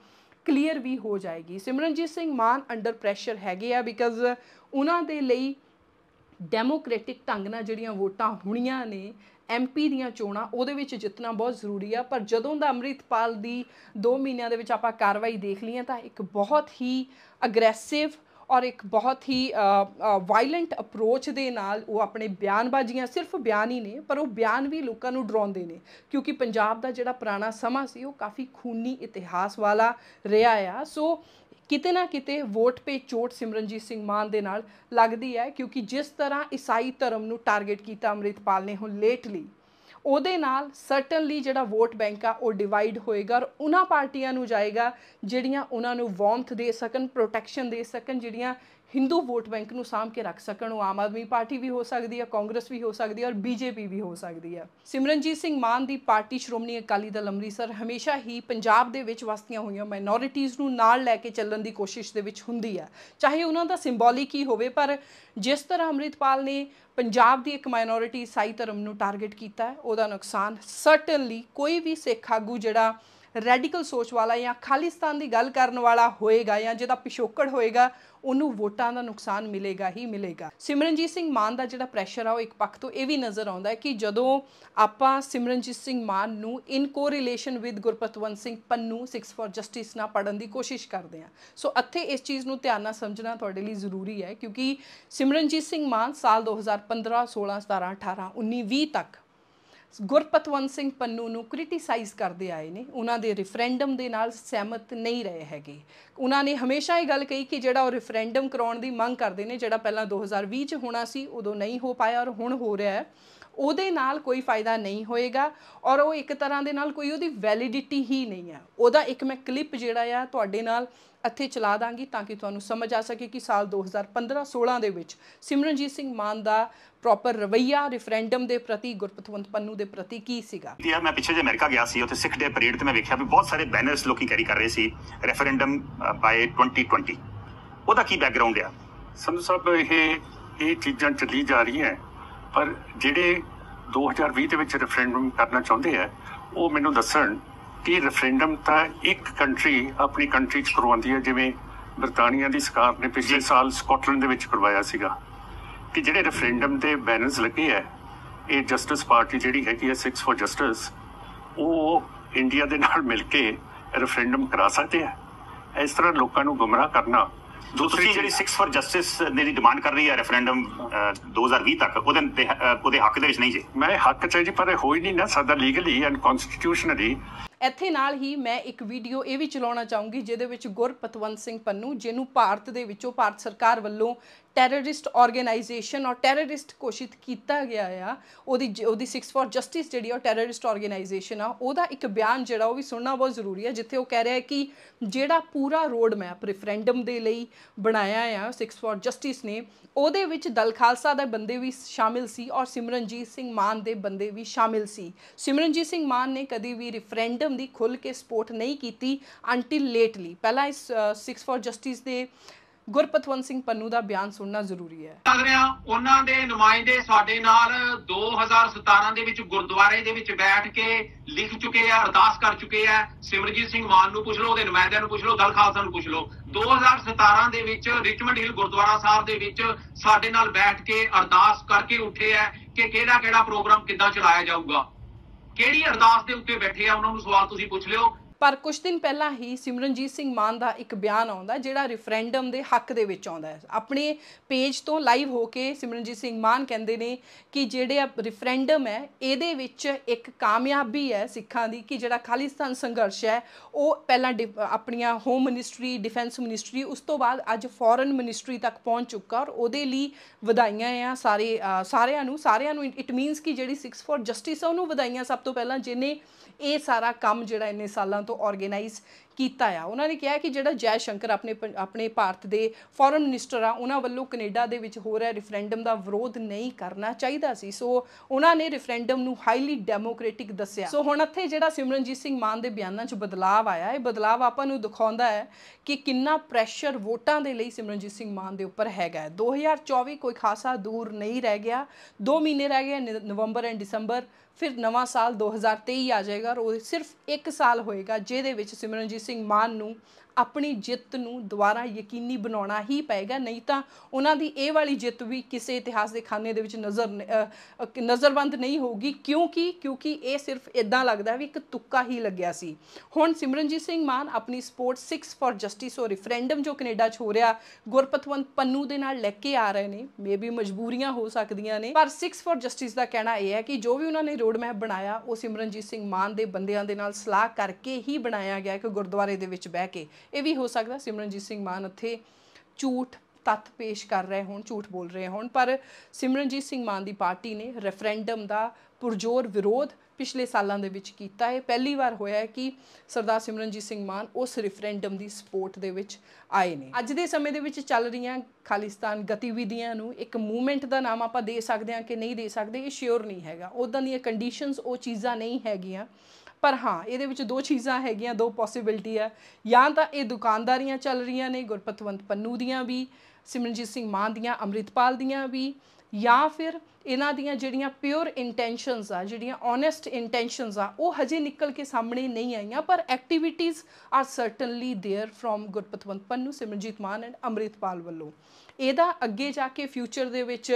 ਕਲੀਅਰ ਵੀ ਹੋ ਜਾਏਗੀ ਸਿਮਰਨਜੀਤ ਸਿੰਘ ਮਾਨ ਅੰਡਰ ਪ੍ਰੈਸ਼ਰ ਹੈਗੇ ਆ ਬਿਕਾਜ਼ ਉਹਨਾਂ ਦੇ ਲਈ ਡੈਮੋਕ੍ਰੈਟਿਕ ਢੰਗ ਨਾਲ ਜਿਹੜੀਆਂ ਵੋਟਾਂ ਹੋਣੀਆਂ ਨੇ ਐਮਪੀ ਦੀਆਂ ਚੋਣਾਂ ਉਹਦੇ ਵਿੱਚ ਜਿੱਤਣਾ ਬਹੁਤ ਜ਼ਰੂਰੀ ਆ ਪਰ ਜਦੋਂ ਦਾ ਅਮਰਿਤਪਾਲ ਦੀ 2 ਮਹੀਨਿਆਂ ਦੇ ਵਿੱਚ ਆਪਾਂ ਕਾਰਵਾਈ ਦੇਖ ਲਈਆਂ ਤਾਂ ਇੱਕ ਬਹੁਤ ਹੀ ਅਗਰੈਸਿਵ ਔਰ ਇੱਕ ਬਹੁਤ ਹੀ ਵਾਇਲੈਂਟ ਅਪਰੋਚ ਦੇ ਨਾਲ ਉਹ ਆਪਣੇ ਬਿਆਨਬਾਜ਼ੀਆਂ ਸਿਰਫ ਬਿਆਨ ਹੀ ਨੇ ਪਰ ਉਹ ਬਿਆਨ ਵੀ ਲੋਕਾਂ ਨੂੰ ਡਰਾਉਂਦੇ ਨੇ ਕਿਉਂਕਿ ਪੰਜਾਬ ਦਾ ਜਿਹੜਾ ਪੁਰਾਣਾ ਸਮਾਂ ਸੀ ਉਹ ਕਾਫੀ ਖੂਨੀ ਇਤਿਹਾਸ ਵਾਲਾ ਰਿਹਾ ਆ ਸੋ ਕਿਤੇ ਨਾ ਕਿਤੇ ਵੋਟ ਪੇ ਚੋਟ ਸਿਮਰਨਜੀਤ ਸਿੰਘ ਮਾਨ ਦੇ ਨਾਲ ਲੱਗਦੀ ਹੈ ਕਿਉਂਕਿ ਜਿਸ ਤਰ੍ਹਾਂ ਈਸਾਈ ਧਰਮ ਨੂੰ ਟਾਰਗੇਟ ਕੀਤਾ ਅਮਰਿਤਪਾਲ ਨੇ ਹੁਣ ਲੇਟਲੀ ਉਹਦੇ ਨਾਲ ਸਰਟਨਲੀ ਜਿਹੜਾ ਵੋਟ ਬੈਂਕ ਆ ਉਹ ਡਿਵਾਈਡ ਹੋਏਗਾ ਔਰ ਉਹਨਾਂ ਪਾਰਟੀਆਂ ਨੂੰ ਜਾਏਗਾ ਜਿਹੜੀਆਂ ਉਹਨਾਂ ਨੂੰ ਵਾਰਮਥ ਦੇ ਸਕਣ ਪ੍ਰੋਟੈਕਸ਼ਨ ਦੇ ਸਕਣ ਜਿਹੜੀਆਂ ਹਿੰਦੂ ਵੋਟ ਬੈਂਕ ਨੂੰ ਸਾਹਮਣੇ ਕੇ ਰੱਖ ਸਕਣ ਉਹ ਆਮ ਆਦਮੀ ਪਾਰਟੀ ਵੀ ਹੋ ਸਕਦੀ ਹੈ ਕਾਂਗਰਸ ਵੀ ਹੋ ਸਕਦੀ ਹੈ ਔਰ ਬੀਜੇਪੀ ਵੀ ਹੋ ਸਕਦੀ ਹੈ ਸਿਮਰਨਜੀਤ ਸਿੰਘ ਮਾਨ ਦੀ ਪਾਰਟੀ ਸ਼੍ਰੋਮਣੀ ਅਕਾਲੀ ਦਲ ਅੰਮ੍ਰਿਤਸਰ ਹਮੇਸ਼ਾ ਹੀ ਪੰਜਾਬ ਦੇ ਵਿੱਚ ਵਸਤੀਆਂ ਹੋਈਆਂ ਮਾਈਨੋਰਿਟੀਆਂ ਨੂੰ ਨਾਲ ਲੈ ਕੇ ਚੱਲਣ ਦੀ ਕੋਸ਼ਿਸ਼ ਦੇ ਵਿੱਚ ਹੁੰਦੀ ਹੈ ਚਾਹੇ ਉਹਨਾਂ ਦਾ ਸਿੰਬੋਲਿਕ ਹੀ ਹੋਵੇ ਪਰ ਜਿਸ ਤਰ੍ਹਾਂ ਅੰਮ੍ਰਿਤਪਾਲ ਨੇ ਪੰਜਾਬ ਦੀ ਇੱਕ ਮਾਈਨੋਰਿਟੀ ਸਾਈ ਧਰਮ ਨੂੰ ਟਾਰਗੇਟ ਕੀਤਾ ਹੈ ਉਹਦਾ ਨੁਕਸਾਨ ਸਰਟਨਲੀ ਕੋਈ ਵੀ ਸਿੱਖ ਆਗੂ ਜਿਹੜਾ ਰੈਡੀਕਲ ਸੋਚ ਵਾਲਾ ਜਾਂ ਖਾਲਿਸਤਾਨ ਦੀ ਗੱਲ ਕਰਨ ਵਾਲਾ ਹੋਏਗਾ ਜਾਂ ਜਿਹਦਾ ਪਿਸ਼ੋਕੜ ਹੋਏਗਾ ਉਹਨੂੰ ਵੋਟਾਂ ਦਾ ਨੁਕਸਾਨ ਮਿਲੇਗਾ ਹੀ ਮਿਲੇਗਾ ਸਿਮਰਨਜੀਤ ਸਿੰਘ ਮਾਨ ਦਾ ਜਿਹੜਾ ਪ੍ਰੈਸ਼ਰ ਆ ਉਹ ਇੱਕ ਪੱਖ ਤੋਂ ਇਹ ਵੀ ਨਜ਼ਰ ਆਉਂਦਾ ਹੈ ਕਿ ਜਦੋਂ ਆਪਾਂ ਸਿਮਰਨਜੀਤ ਸਿੰਘ ਮਾਨ ਨੂੰ in correlation with Gurpatwant Singh Pannu 6 for justice ਨਾਲ ਪੜਨ ਦੀ ਕੋਸ਼ਿਸ਼ ਕਰਦੇ ਆ ਸੋ ਅੱਥੇ ਇਸ ਚੀਜ਼ ਨੂੰ ਧਿਆਨ ਨਾਲ ਸਮਝਣਾ ਤੁਹਾਡੇ ਲਈ ਜ਼ਰੂਰੀ ਹੈ ਕਿਉਂਕਿ ਸਿਮਰਨਜੀਤ ਸਿੰਘ ਮਾਨ ਸਾਲ 2015 16 17 18 19 20 ਤੱਕ ਗੁਰਪਤਵੰਤ ਸਿੰਘ ਪੰਨੂ ਨੂੰ ਕ੍ਰਿਟਿਸਾਈਜ਼ ਕਰਦੇ ਆਏ ਨੇ ਉਹਨਾਂ ਦੇ ਰੈਫਰੈਂਡਮ ਦੇ ਨਾਲ ਸਹਿਮਤ ਨਹੀਂ ਰਹੇ ਹੈਗੇ ਉਹਨਾਂ ਨੇ ਹਮੇਸ਼ਾ ਇਹ ਗੱਲ ਕਹੀ ਕਿ ਜਿਹੜਾ ਉਹ ਰੈਫਰੈਂਡਮ ਕਰਾਉਣ ਦੀ ਮੰਗ ਕਰਦੇ ਨੇ ਜਿਹੜਾ ਪਹਿਲਾਂ 2020 ਚ ਹੋਣਾ ਸੀ ਉਦੋਂ ਨਹੀਂ ਹੋ ਪਾਇਆ ਔਰ ਹੁਣ ਹੋ ਰਿਹਾ ਹੈ ਉਹਦੇ ਨਾਲ ਕੋਈ ਫਾਇਦਾ ਨਹੀਂ ਹੋਏਗਾ ਔਰ ਉਹ ਇੱਕ ਤਰ੍ਹਾਂ ਦੇ ਨਾਲ ਕੋਈ ਉਹਦੀ ਵੈਲਿਡਿਟੀ ਹੀ ਨਹੀਂ ਹੈ ਉਹਦਾ ਇੱਕ ਮੈਂ ਕਲਿੱਪ ਜਿਹੜਾ ਆ ਤੁਹਾਡੇ ਨਾਲ ਇੱਥੇ ਚਲਾ ਦਾਂਗੀ ਤਾਂ ਕਿ ਤੁਹਾਨੂੰ ਸਮਝ ਆ ਸਕੇ ਕਿ ਸਾਲ 2015-16 ਦੇ ਵਿੱਚ ਸਿਮਰਨਜੀਤ ਸਿੰਘ ਮਾਨ ਦਾ ਪ੍ਰੋਪਰ ਰਵਈਆ ਰੈਫਰੈਂਡਮ ਦੇ ਪ੍ਰਤੀ ਗੁਰਪਤਵੰਤ ਪੰਨੂ ਦੇ ਪ੍ਰਤੀ ਕੀ ਸੀਗਾ ਯਾਰ ਮੈਂ ਪਿੱਛੇ ਜੇ ਅਮਰੀਕਾ ਗਿਆ ਸੀ ਉੱਥੇ ਸਿੱਖ ਡੇ ਪਰੇਡ ਤੇ ਮੈਂ ਵੇਖਿਆ ਵੀ ਬਹੁਤ ਸਾਰੇ ਬੈਨਰਸ ਲੋਕੀ ਕੈਰੀ ਕਰ ਰਹੇ ਸੀ ਰੈਫਰੈਂਡਮ ਬਾਈ 2020 ਉਹਦਾ ਕੀ ਬੈਕਗ੍ਰਾਉਂਡ ਆ ਸਮਝੋ ਸਾਹਿਬ ਇਹ ਇਹ ਚੀਜ਼ਾਂ ਚੱਲੀ ਜਾ ਰਹੀਆਂ ਪਰ ਜਿਹੜੇ 2020 ਦੇ ਵਿੱਚ ਰੈਫਰੈਂਡਮ ਕਰਨਾ ਚਾਹੁੰਦੇ ਆ ਉਹ ਮੈਨੂੰ ਦੱਸਣ ਕਿ ਰੈਫਰੈਂਡਮ ਤਾਂ ਇੱਕ ਕੰਟਰੀ ਆਪਣੀ ਕੰਟਰੀ 'ਚ ਕਰਵਾਉਂਦੀ ਹੈ ਜਿਵੇਂ ਬ੍ਰਿਟਾਨੀਆ ਦੀ ਸਰਕਾਰ ਨੇ ਪਿਛਲੇ ਸਾਲ ਸਕਾਟਲੈਂਡ ਦੇ ਵਿੱਚ ਕਰਵਾਇਆ ਸੀਗਾ ਕਿ ਜਿਹੜੇ ਰੈਫਰੈਂਡਮ ਤੇ ਬੈਨਰਸ ਲੱਗੇ ਹੈ ਇਹ ਜਸਟਿਸ ਪਾਰਟੀ ਜਿਹੜੀ ਹੈਗੀ ਹੈ 6 ਫॉर ਜਸਟਿਸ ਉਹ ਇੰਡੀਆ ਦੇ ਨਾਲ ਮਿਲ ਕੇ ਰੈਫਰੈਂਡਮ ਕਰਾ ਸਕਦੇ ਆ ਇਸ ਤਰ੍ਹਾਂ ਲੋਕਾਂ ਨੂੰ ਗੁੰਮਰਾਹ ਕਰਨਾ ਦੂਸਰੀ ਜਿਹੜੀ 6 ਫॉर ਜਸਟਿਸ ਨੇ ਦੀ ਡਿਮਾਂਡ ਕਰ ਰਹੀ ਹੈ ਰੈਫਰੈਂਡਮ 2020 ਤੱਕ ਉਹਦੇ ਉਹਦੇ ਹੱਕ ਦੇ ਵਿੱਚ ਨਹੀਂ ਜੇ ਮੈਂ ਹੱਕ ਚ ਜੀ ਪਰ ਇਹ ਹੋ ਹੀ ਨਹੀਂ ਨਾ ਸਾਡਾ ਲੀਗਲੀ ਐਂਡ ਕਨਸਟੀਟਿਊਸ਼ਨਲੀ ਇੱਥੇ ਨਾਲ ਹੀ ਮੈਂ ਇੱਕ ਵੀਡੀਓ ਇਹ ਵੀ ਚਲਾਉਣਾ ਚਾਹੂੰਗੀ ਜਿਹਦੇ ਵਿੱਚ ਗੁਰਪਤਵੰਤ ਸਿੰਘ ਪੰਨੂ ਜਿਹਨੂੰ ਭਾਰਤ ਦੇ ਵਿੱਚੋਂ ਭਾਰਤ ਸਰਕਾਰ ਵੱਲੋਂ ਟੈਰਰਿਸਟ ਆਰਗੇਨਾਈਜੇਸ਼ਨ ਔਰ ਟੈਰਰਿਸਟ ਘੋਸ਼ਿਤ ਕੀਤਾ ਗਿਆ ਆ ਉਹਦੀ ਉਹਦੀ 6 ਫॉर ਜਸਟਿਸ ਜਿਹੜੀ ਆ ਟੈਰਰਿਸਟ ਆਰਗੇਨਾਈਜੇਸ਼ਨ ਆ ਉਹਦਾ ਇੱਕ ਬਿਆਨ ਜਿਹੜਾ ਉਹ ਵੀ ਸੁਣਨਾ ਬਹੁਤ ਜ਼ਰੂਰੀ ਆ ਜਿੱਥੇ ਉਹ ਕਹਿ ਰਿਹਾ ਹੈ ਕਿ ਜਿਹੜਾ ਪੂਰਾ ਰੋਡ ਮੈਪ ਰੈਫਰੈਂਡਮ ਦੇ ਲਈ ਬਣਾਇਆ ਆ 6 ਫॉर ਜਸਟਿਸ ਨੇ ਉਹਦੇ ਵਿੱਚ ਦਲ ਖਾਲਸਾ ਦੇ ਬੰਦੇ ਵੀ ਸ਼ਾਮਿਲ ਸੀ ਔਰ ਸਿਮਰਨਜੀਤ ਸਿੰਘ ਮਾਨ ਦੇ ਬੰਦੇ ਵੀ ਸ਼ਾਮਿਲ ਸੀ ਸਿਮਰਨਜੀਤ ਸਿੰਘ ਮਾਨ ਨੇ ਕਦੀ ਵੀ ਰੈਫਰੈਂਡਮ ਦੀ ਖੁੱਲ ਕੇ ਸਪੋਰਟ ਨਹੀਂ ਕੀਤੀ ਅੰਟਿਲ ਲੇਟਲੀ ਪਹਿਲਾਂ ਇਸ 6 ਫॉर ਜਸਟਿਸ ਦੇ ਗੁਰਪਤਵੰਤ ਸਿੰਘ ਪੰਨੂ ਦਾ ਬਿਆਨ ਸੁਣਨਾ ਜ਼ਰੂਰੀ ਹੈ ਲੱਗ ਰਿਹਾ ਉਹਨਾਂ ਦੇ ਨੁਮਾਇੰਦੇ ਸਾਡੇ ਨਾਲ 2017 ਦੇ ਵਿੱਚ ਗੁਰਦੁਆਰੇ ਦੇ ਵਿੱਚ ਬੈਠ ਕੇ ਲਿਖ ਚੁੱਕੇ ਆ ਅਰਦਾਸ ਕਰ ਚੁੱਕੇ ਆ ਸਿਮਰਜੀਤ ਸਿੰਘ ਮਾਨ ਨੂੰ ਪੁੱਛ ਲਓ ਉਹਦੇ ਨੁਮਾਇੰਦੇ ਨੂੰ ਪੁੱਛ ਲਓ ਦਲ ਖਾਲਸਾ ਨੂੰ ਪੁੱਛ ਲਓ 2017 ਦੇ ਵਿੱਚ ਰਿਚਮੰਡ ਹਿਲ ਗੁਰਦੁਆਰਾ ਸਾਹਿਬ ਦੇ ਵਿੱਚ ਸਾਡੇ ਨਾਲ ਬੈਠ ਕੇ ਅਰਦਾਸ ਕਰਕੇ ਉੱਠੇ ਆ ਕਿ ਕਿਹੜਾ ਕਿਹੜਾ ਪ੍ਰੋਗਰਾਮ ਕਿੱਦਾਂ ਚਲਾਇਆ ਜਾਊਗਾ ਕਿਹੜੀ ਅਰਦਾਸ ਦੇ ਉੱਤੇ ਬੈਠੇ ਆ ਉਹਨਾਂ ਨੂੰ ਸਵਾਲ ਤੁਸੀਂ ਪੁੱਛ ਲਿਓ ਪਰ ਕੁਝ ਦਿਨ ਪਹਿਲਾਂ ਹੀ ਸਿਮਰਨਜੀਤ ਸਿੰਘ ਮਾਨ ਦਾ ਇੱਕ ਬਿਆਨ ਆਉਂਦਾ ਜਿਹੜਾ ਰੈਫਰੈਂਡਮ ਦੇ ਹੱਕ ਦੇ ਵਿੱਚ ਆਉਂਦਾ ਹੈ ਆਪਣੇ ਪੇਜ ਤੋਂ ਲਾਈਵ ਹੋ ਕੇ ਸਿਮਰਨਜੀਤ ਸਿੰਘ ਮਾਨ ਕਹਿੰਦੇ ਨੇ ਕਿ ਜਿਹੜੇ ਰੈਫਰੈਂਡਮ ਹੈ ਇਹਦੇ ਵਿੱਚ ਇੱਕ ਕਾਮਯਾਬੀ ਹੈ ਸਿੱਖਾਂ ਦੀ ਕਿ ਜਿਹੜਾ ਖਾਲਿਸਤਾਨ ਸੰਘਰਸ਼ ਹੈ ਉਹ ਪਹਿਲਾਂ ਆਪਣੀਆਂ ਹੋਮ ਮਿਨਿਸਟਰੀ ਡਿਫੈਂਸ ਮਿਨਿਸਟਰੀ ਉਸ ਤੋਂ ਬਾਅਦ ਅੱਜ ਫੋਰਨ ਮਿਨਿਸਟਰੀ ਤੱਕ ਪਹੁੰਚ ਚੁੱਕਾ ਔਰ ਉਹਦੇ ਲਈ ਵਧਾਈਆਂ ਆ ਸਾਰੇ ਸਾਰਿਆਂ ਨੂੰ ਸਾਰਿਆਂ ਨੂੰ ਇਟ ਮੀਨਸ ਕਿ ਜਿਹੜੀ 6 ਫੋਰ ਜਸਟਿਸ ਆ ਉਹਨੂੰ ਵਧਾਈਆਂ ਸਭ ਤੋਂ ਪਹਿਲਾਂ ਜਿਨੇ ਇਹ ਸਾਰਾ ਕੰਮ ਜਿਹੜਾ ਇੰਨੇ ਸਾਲਾਂ ਤੋਂ ਆਰਗੇਨਾਈਜ਼ ਕੀਤਾ ਆ ਉਹਨਾਂ ਨੇ ਕਿਹਾ ਕਿ ਜਿਹੜਾ ਜੈ ਸ਼ੰਕਰ ਆਪਣੇ ਆਪਣੇ ਭਾਰਤ ਦੇ ਫੋਰਨ ਮਿਨਿਸਟਰ ਆ ਉਹਨਾਂ ਵੱਲੋਂ ਕੈਨੇਡਾ ਦੇ ਵਿੱਚ ਹੋ ਰਿਹਾ ਰੈਫਰੈਂਡਮ ਦਾ ਵਿਰੋਧ ਨਹੀਂ ਕਰਨਾ ਚਾਹੀਦਾ ਸੀ ਸੋ ਉਹਨਾਂ ਨੇ ਰੈਫਰੈਂਡਮ ਨੂੰ ਹਾਈਲੀ ਡੈਮੋਕ੍ਰੈਟਿਕ ਦੱਸਿਆ ਸੋ ਹੁਣ ਇੱਥੇ ਜਿਹੜਾ ਸਿਮਰਨਜੀਤ ਸਿੰਘ ਮਾਨ ਦੇ ਬਿਆਨਾਂ 'ਚ ਬਦਲਾਅ ਆਇਆ ਇਹ ਬਦਲਾਅ ਆਪਾਂ ਨੂੰ ਦਿਖਾਉਂਦਾ ਹੈ ਕਿ ਕਿੰਨਾ ਪ੍ਰੈਸ਼ਰ ਵੋਟਾਂ ਦੇ ਲਈ ਸਿਮਰਨਜੀਤ ਸਿੰਘ ਮਾਨ ਦੇ ਉੱਪਰ ਹੈਗਾ 2024 ਕੋਈ ਖਾਸਾ ਦੂਰ ਨਹੀਂ ਰਹਿ ਗਿਆ 2 ਮਹੀਨੇ ਰਹਿ ਗਏ ਨਵੰਬਰ ਐਂਡ ਦਸੰਬਰ ਫਿਰ ਨਵਾਂ ਸਾਲ 2023 ਆ ਜਾਏਗਾ ਔਰ ਉਹ ਸਿਰਫ 1 ਸਾਲ ਹੋਏਗਾ ਜਿਹਦੇ ਵਿੱਚ ਸਿਮਰਨਜੀਤ ਸਿੰਘ ਮਾਨ ਨੂੰ ਆਪਣੀ ਜਿੱਤ ਨੂੰ ਦੁਬਾਰਾ ਯਕੀਨੀ ਬਣਾਉਣਾ ਹੀ ਪਏਗਾ ਨਹੀਂ ਤਾਂ ਉਹਨਾਂ ਦੀ ਇਹ ਵਾਲੀ ਜਿੱਤ ਵੀ ਕਿਸੇ ਇਤਿਹਾਸ ਦੇ ਖਾਨੇ ਦੇ ਵਿੱਚ ਨਜ਼ਰ ਨਜ਼ਰਬੰਦ ਨਹੀਂ ਹੋਊਗੀ ਕਿਉਂਕਿ ਕਿਉਂਕਿ ਇਹ ਸਿਰਫ ਇਦਾਂ ਲੱਗਦਾ ਵੀ ਇੱਕ ਤੁੱਕਾ ਹੀ ਲੱਗਿਆ ਸੀ ਹੁਣ ਸਿਮਰਨਜੀਤ ਸਿੰਘ ਮਾਨ ਆਪਣੀ ਸਪੋਰਟ 6 ਫਾਰ ਜਸਟਿਸ ਔਰ ਰੈਫਰੈਂਡਮ ਜੋ ਕੈਨੇਡਾ 'ਚ ਹੋ ਰਿਹਾ ਗੁਰਪਤਵੰਤ ਪੰਨੂ ਦੇ ਨਾਲ ਲੈ ਕੇ ਆ ਰਹੇ ਨੇ ਮੇਬੀ ਮਜਬੂਰੀਆਂ ਹੋ ਸਕਦੀਆਂ ਨੇ ਪਰ 6 ਫਾਰ ਜਸਟਿਸ ਦਾ ਕਹਿਣਾ ਇਹ ਹੈ ਕਿ ਜੋ ਵੀ ਉਹਨਾਂ ਨੇ ਰੋਡ ਮੈਪ ਬਣਾਇਆ ਉਹ ਸਿਮਰਨਜੀਤ ਸਿੰਘ ਮਾਨ ਦੇ ਬੰਦਿਆਂ ਦੇ ਨਾਲ ਸਲਾਹ ਕਰਕੇ ਹੀ ਬਣਾਇਆ ਗਿਆ ਕਿ ਗੁਰਦੁਆਰੇ ਦੇ ਵਿੱਚ ਬਹਿ ਕੇ ਇਹ ਵੀ ਹੋ ਸਕਦਾ ਸਿਮਰਨਜੀਤ ਸਿੰਘ ਮਾਨ ਉੱਥੇ ਝੂਠ ਤੱਥ ਪੇਸ਼ ਕਰ ਰਹੇ ਹੋਣ ਝੂਠ ਬੋਲ ਰਹੇ ਹੋਣ ਪਰ ਸਿਮਰਨਜੀਤ ਸਿੰਘ ਮਾਨ ਦੀ ਪਾਰਟੀ ਨੇ ਰੈਫਰੈਂਡਮ ਦਾ ਪੁਰਜੋਰ ਵਿਰੋਧ ਪਿਛਲੇ ਸਾਲਾਂ ਦੇ ਵਿੱਚ ਕੀਤਾ ਹੈ ਪਹਿਲੀ ਵਾਰ ਹੋਇਆ ਹੈ ਕਿ ਸਰਦਾਰ ਸਿਮਰਨਜੀਤ ਸਿੰਘ ਮਾਨ ਉਸ ਰੈਫਰੈਂਡਮ ਦੀ ਸਪੋਰਟ ਦੇ ਵਿੱਚ ਆਏ ਨੇ ਅੱਜ ਦੇ ਸਮੇਂ ਦੇ ਵਿੱਚ ਚੱਲ ਰਹੀਆਂ ਖਾਲਿਸਤਾਨ ਗਤੀਵਿਧੀਆਂ ਨੂੰ ਇੱਕ ਮੂਵਮੈਂਟ ਦਾ ਨਾਮ ਆਪਾਂ ਦੇ ਸਕਦੇ ਹਾਂ ਕਿ ਨਹੀਂ ਦੇ ਸਕਦੇ ਇਹ ਸ਼ੋਰ ਨਹੀਂ ਹੈਗਾ ਉਦਾਂ ਦੀਆਂ ਕੰਡੀਸ਼ਨਸ ਉਹ ਚੀਜ਼ਾਂ ਨਹੀਂ ਹੈਗੀਆਂ ਪਰ ਹਾਂ ਇਹਦੇ ਵਿੱਚ ਦੋ ਚੀਜ਼ਾਂ ਹੈਗੀਆਂ ਦੋ ਪੋਸਿਬਿਲਟੀ ਆ ਜਾਂ ਤਾਂ ਇਹ ਦੁਕਾਨਦਾਰੀਆਂ ਚੱਲ ਰਹੀਆਂ ਨੇ ਗੁਰਪਤਵੰਤ ਪੰਨੂ ਦੀਆਂ ਵੀ ਸਿਮਰਨਜੀਤ ਸਿੰਘ ਮਾਨ ਦੀਆਂ ਅਮਰਿਤਪਾਲ ਦੀਆਂ ਵੀ ਜਾਂ ਫਿਰ ਇਹਨਾਂ ਦੀਆਂ ਜਿਹੜੀਆਂ ਪਿਓਰ ਇੰਟੈਂਸ਼ਨਸ ਆ ਜਿਹੜੀਆਂ ਓਨੈਸਟ ਇੰਟੈਂਸ਼ਨਸ ਆ ਉਹ ਹਜੇ ਨਿਕਲ ਕੇ ਸਾਹਮਣੇ ਨਹੀਂ ਆਈਆਂ ਪਰ activities are certainly there from Gurpatwant Pannu Simarjeet Mann and Amritpal ਵੱਲੋਂ ਇਹਦਾ ਅੱਗੇ ਜਾ ਕੇ ਫਿਊਚਰ ਦੇ ਵਿੱਚ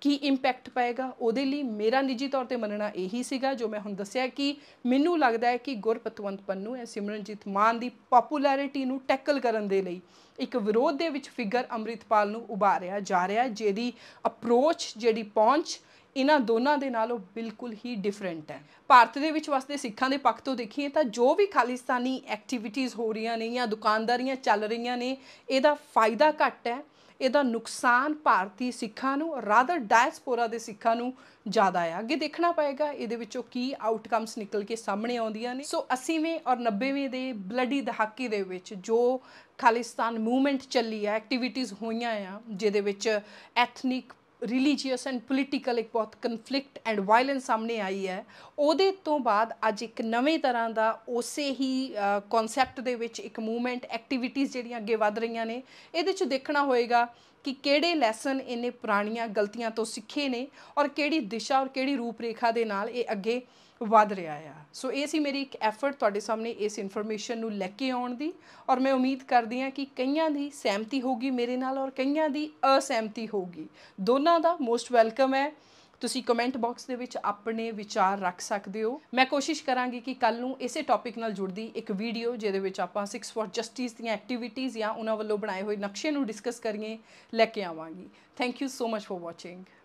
ਕੀ ਇੰਪੈਕਟ ਪਏਗਾ ਉਹਦੇ ਲਈ ਮੇਰਾ ਨਿੱਜੀ ਤੌਰ ਤੇ ਮੰਨਣਾ ਇਹੀ ਸੀਗਾ ਜੋ ਮੈਂ ਹੁਣ ਦੱਸਿਆ ਕਿ ਮੈਨੂੰ ਲੱਗਦਾ ਹੈ ਕਿ ਗੁਰਪਤਵੰਤ ਪੰਨੂ ਐ ਸਿਮਰਨਜੀਤ ਮਾਨ ਦੀ ਪਪੂਲੈਰਿਟੀ ਨੂੰ ਟੈਕਲ ਕਰਨ ਦੇ ਲਈ ਇੱਕ ਵਿਰੋਧ ਦੇ ਵਿੱਚ ਫਿਗਰ ਅੰਮ੍ਰਿਤਪਾਲ ਨੂੰ ਉਭਾਰਿਆ ਜਾ ਰਿਹਾ ਜਿਹਦੀ ਅਪਰੋਚ ਜਿਹੜੀ ਪਹੁੰਚ ਇਹਨਾਂ ਦੋਨਾਂ ਦੇ ਨਾਲੋਂ ਬਿਲਕੁਲ ਹੀ ਡਿਫਰੈਂਟ ਹੈ ਭਾਰਤ ਦੇ ਵਿੱਚ ਵਸਦੇ ਸਿੱਖਾਂ ਦੇ ਪੱਖ ਤੋਂ ਦੇਖੀਏ ਤਾਂ ਜੋ ਵੀ ਖਾਲਿਸਤਾਨੀ ਐਕਟੀਵਿਟੀਆਂ ਹੋ ਰਹੀਆਂ ਨੇ ਜਾਂ ਦੁਕਾਨਦਾਰੀਆਂ ਚੱਲ ਰਹੀਆਂ ਨੇ ਇਹਦਾ ਫਾਇਦਾ ਘੱਟ ਹੈ ਇਹਦਾ ਨੁਕਸਾਨ ਭਾਰਤੀ ਸਿੱਖਾਂ ਨੂੰ ਰਾਦਰ ਡਾਇਸਪੋਰਾ ਦੇ ਸਿੱਖਾਂ ਨੂੰ ਜ਼ਿਆਦਾ ਆ ਅੱਗੇ ਦੇਖਣਾ ਪਏਗਾ ਇਹਦੇ ਵਿੱਚੋਂ ਕੀ ਆਊਟਕਮਸ ਨਿਕਲ ਕੇ ਸਾਹਮਣੇ ਆਉਂਦੀਆਂ ਨੇ ਸੋ 80ਵੇਂ ਔਰ 90ਵੇਂ ਦੇ ਬਲੱਡੀ ਦਹਾਕੇ ਦੇ ਵਿੱਚ ਜੋ ਖਾਲਿਸਤਾਨ ਮੂਵਮੈਂਟ ਚੱਲੀ ਆ ਐਕਟੀਵਿਟੀਜ਼ ਹੋਈਆਂ ਆ ਜਿਹਦੇ ਵਿੱਚ ਐਥਨਿਕ ਰਿਲੀਜੀਅਸ ਐਂਡ ਪੋਲੀਟੀਕਲ ਇੱਕ ਬਹੁਤ ਕਨਫਲਿਕਟ ਐਂਡ ਵਾਇਲੈਂਸ ਸਾਹਮਣੇ ਆਈ ਹੈ ਉਹਦੇ ਤੋਂ ਬਾਅਦ ਅੱਜ ਇੱਕ ਨਵੇਂ ਤਰ੍ਹਾਂ ਦਾ ਉਸੇ ਹੀ ਕਨਸੈਪਟ ਦੇ ਵਿੱਚ ਇੱਕ ਮੂਵਮੈਂਟ ਐਕਟੀਵਿਟੀਜ਼ ਜਿਹੜੀਆਂ ਅੱਗੇ ਵਧ ਰਹੀਆਂ ਨੇ ਇਹਦੇ 'ਚ ਦੇਖਣਾ ਹੋਏਗਾ ਕਿ ਕਿਹੜੇ ਲੈਸਨ ਇਹਨੇ ਪੁਰਾਣੀਆਂ ਗਲਤੀਆਂ ਤੋਂ ਸਿੱਖੇ ਨੇ ਔਰ ਕਿਹੜੀ ਦਿਸ਼ਾ ਔਰ ਕਿਹੜੀ ਰੂਪ ਰੇਖਾ ਦੇ ਨਾਲ ਇਹ ਅੱਗੇ ਵਧ ਰਿਹਾ ਆ ਸੋ ਇਹ ਸੀ ਮੇਰੀ ਇੱਕ ਐਫਰਟ ਤੁਹਾਡੇ ਸਾਹਮਣੇ ਇਸ ਇਨਫੋਰਮੇਸ਼ਨ ਨੂੰ ਲੈ ਕੇ ਆਉਣ ਦੀ ਔਰ ਮੈਂ ਉਮੀਦ ਕਰਦੀ ਹਾਂ ਕਿ ਕਈਆਂ ਦੀ ਸਹਿਮਤੀ ਹੋਗੀ ਮੇਰੇ ਨਾਲ ਔਰ ਕਈਆਂ ਦੀ ਅਸਹਿਮਤੀ ਹੋਗੀ ਦੋਨਾਂ ਦਾ ਮੋਸਟ ਵੈਲਕਮ ਹੈ ਤੁਸੀਂ ਕਮੈਂਟ ਬਾਕਸ ਦੇ ਵਿੱਚ ਆਪਣੇ ਵਿਚਾਰ ਰੱਖ ਸਕਦੇ ਹੋ ਮੈਂ ਕੋਸ਼ਿਸ਼ ਕਰਾਂਗੀ ਕਿ ਕੱਲ ਨੂੰ ਇਸੇ ਟੌਪਿਕ ਨਾਲ ਜੁੜਦੀ ਇੱਕ ਵੀਡੀਓ ਜਿਹਦੇ ਵਿੱਚ ਆਪਾਂ 6 ਫॉर ਜਸਟਿਸ ਦੀਆਂ ਐਕਟੀਵਿਟੀਆਂ ਜਾਂ ਉਹਨਾਂ ਵੱਲੋਂ ਬਣਾਏ ਹੋਏ ਨਕਸ਼ੇ ਨੂੰ ਡਿਸਕਸ ਕਰੀਏ ਲੈ ਕੇ ਆਵਾਂਗੀ thank you so much for watching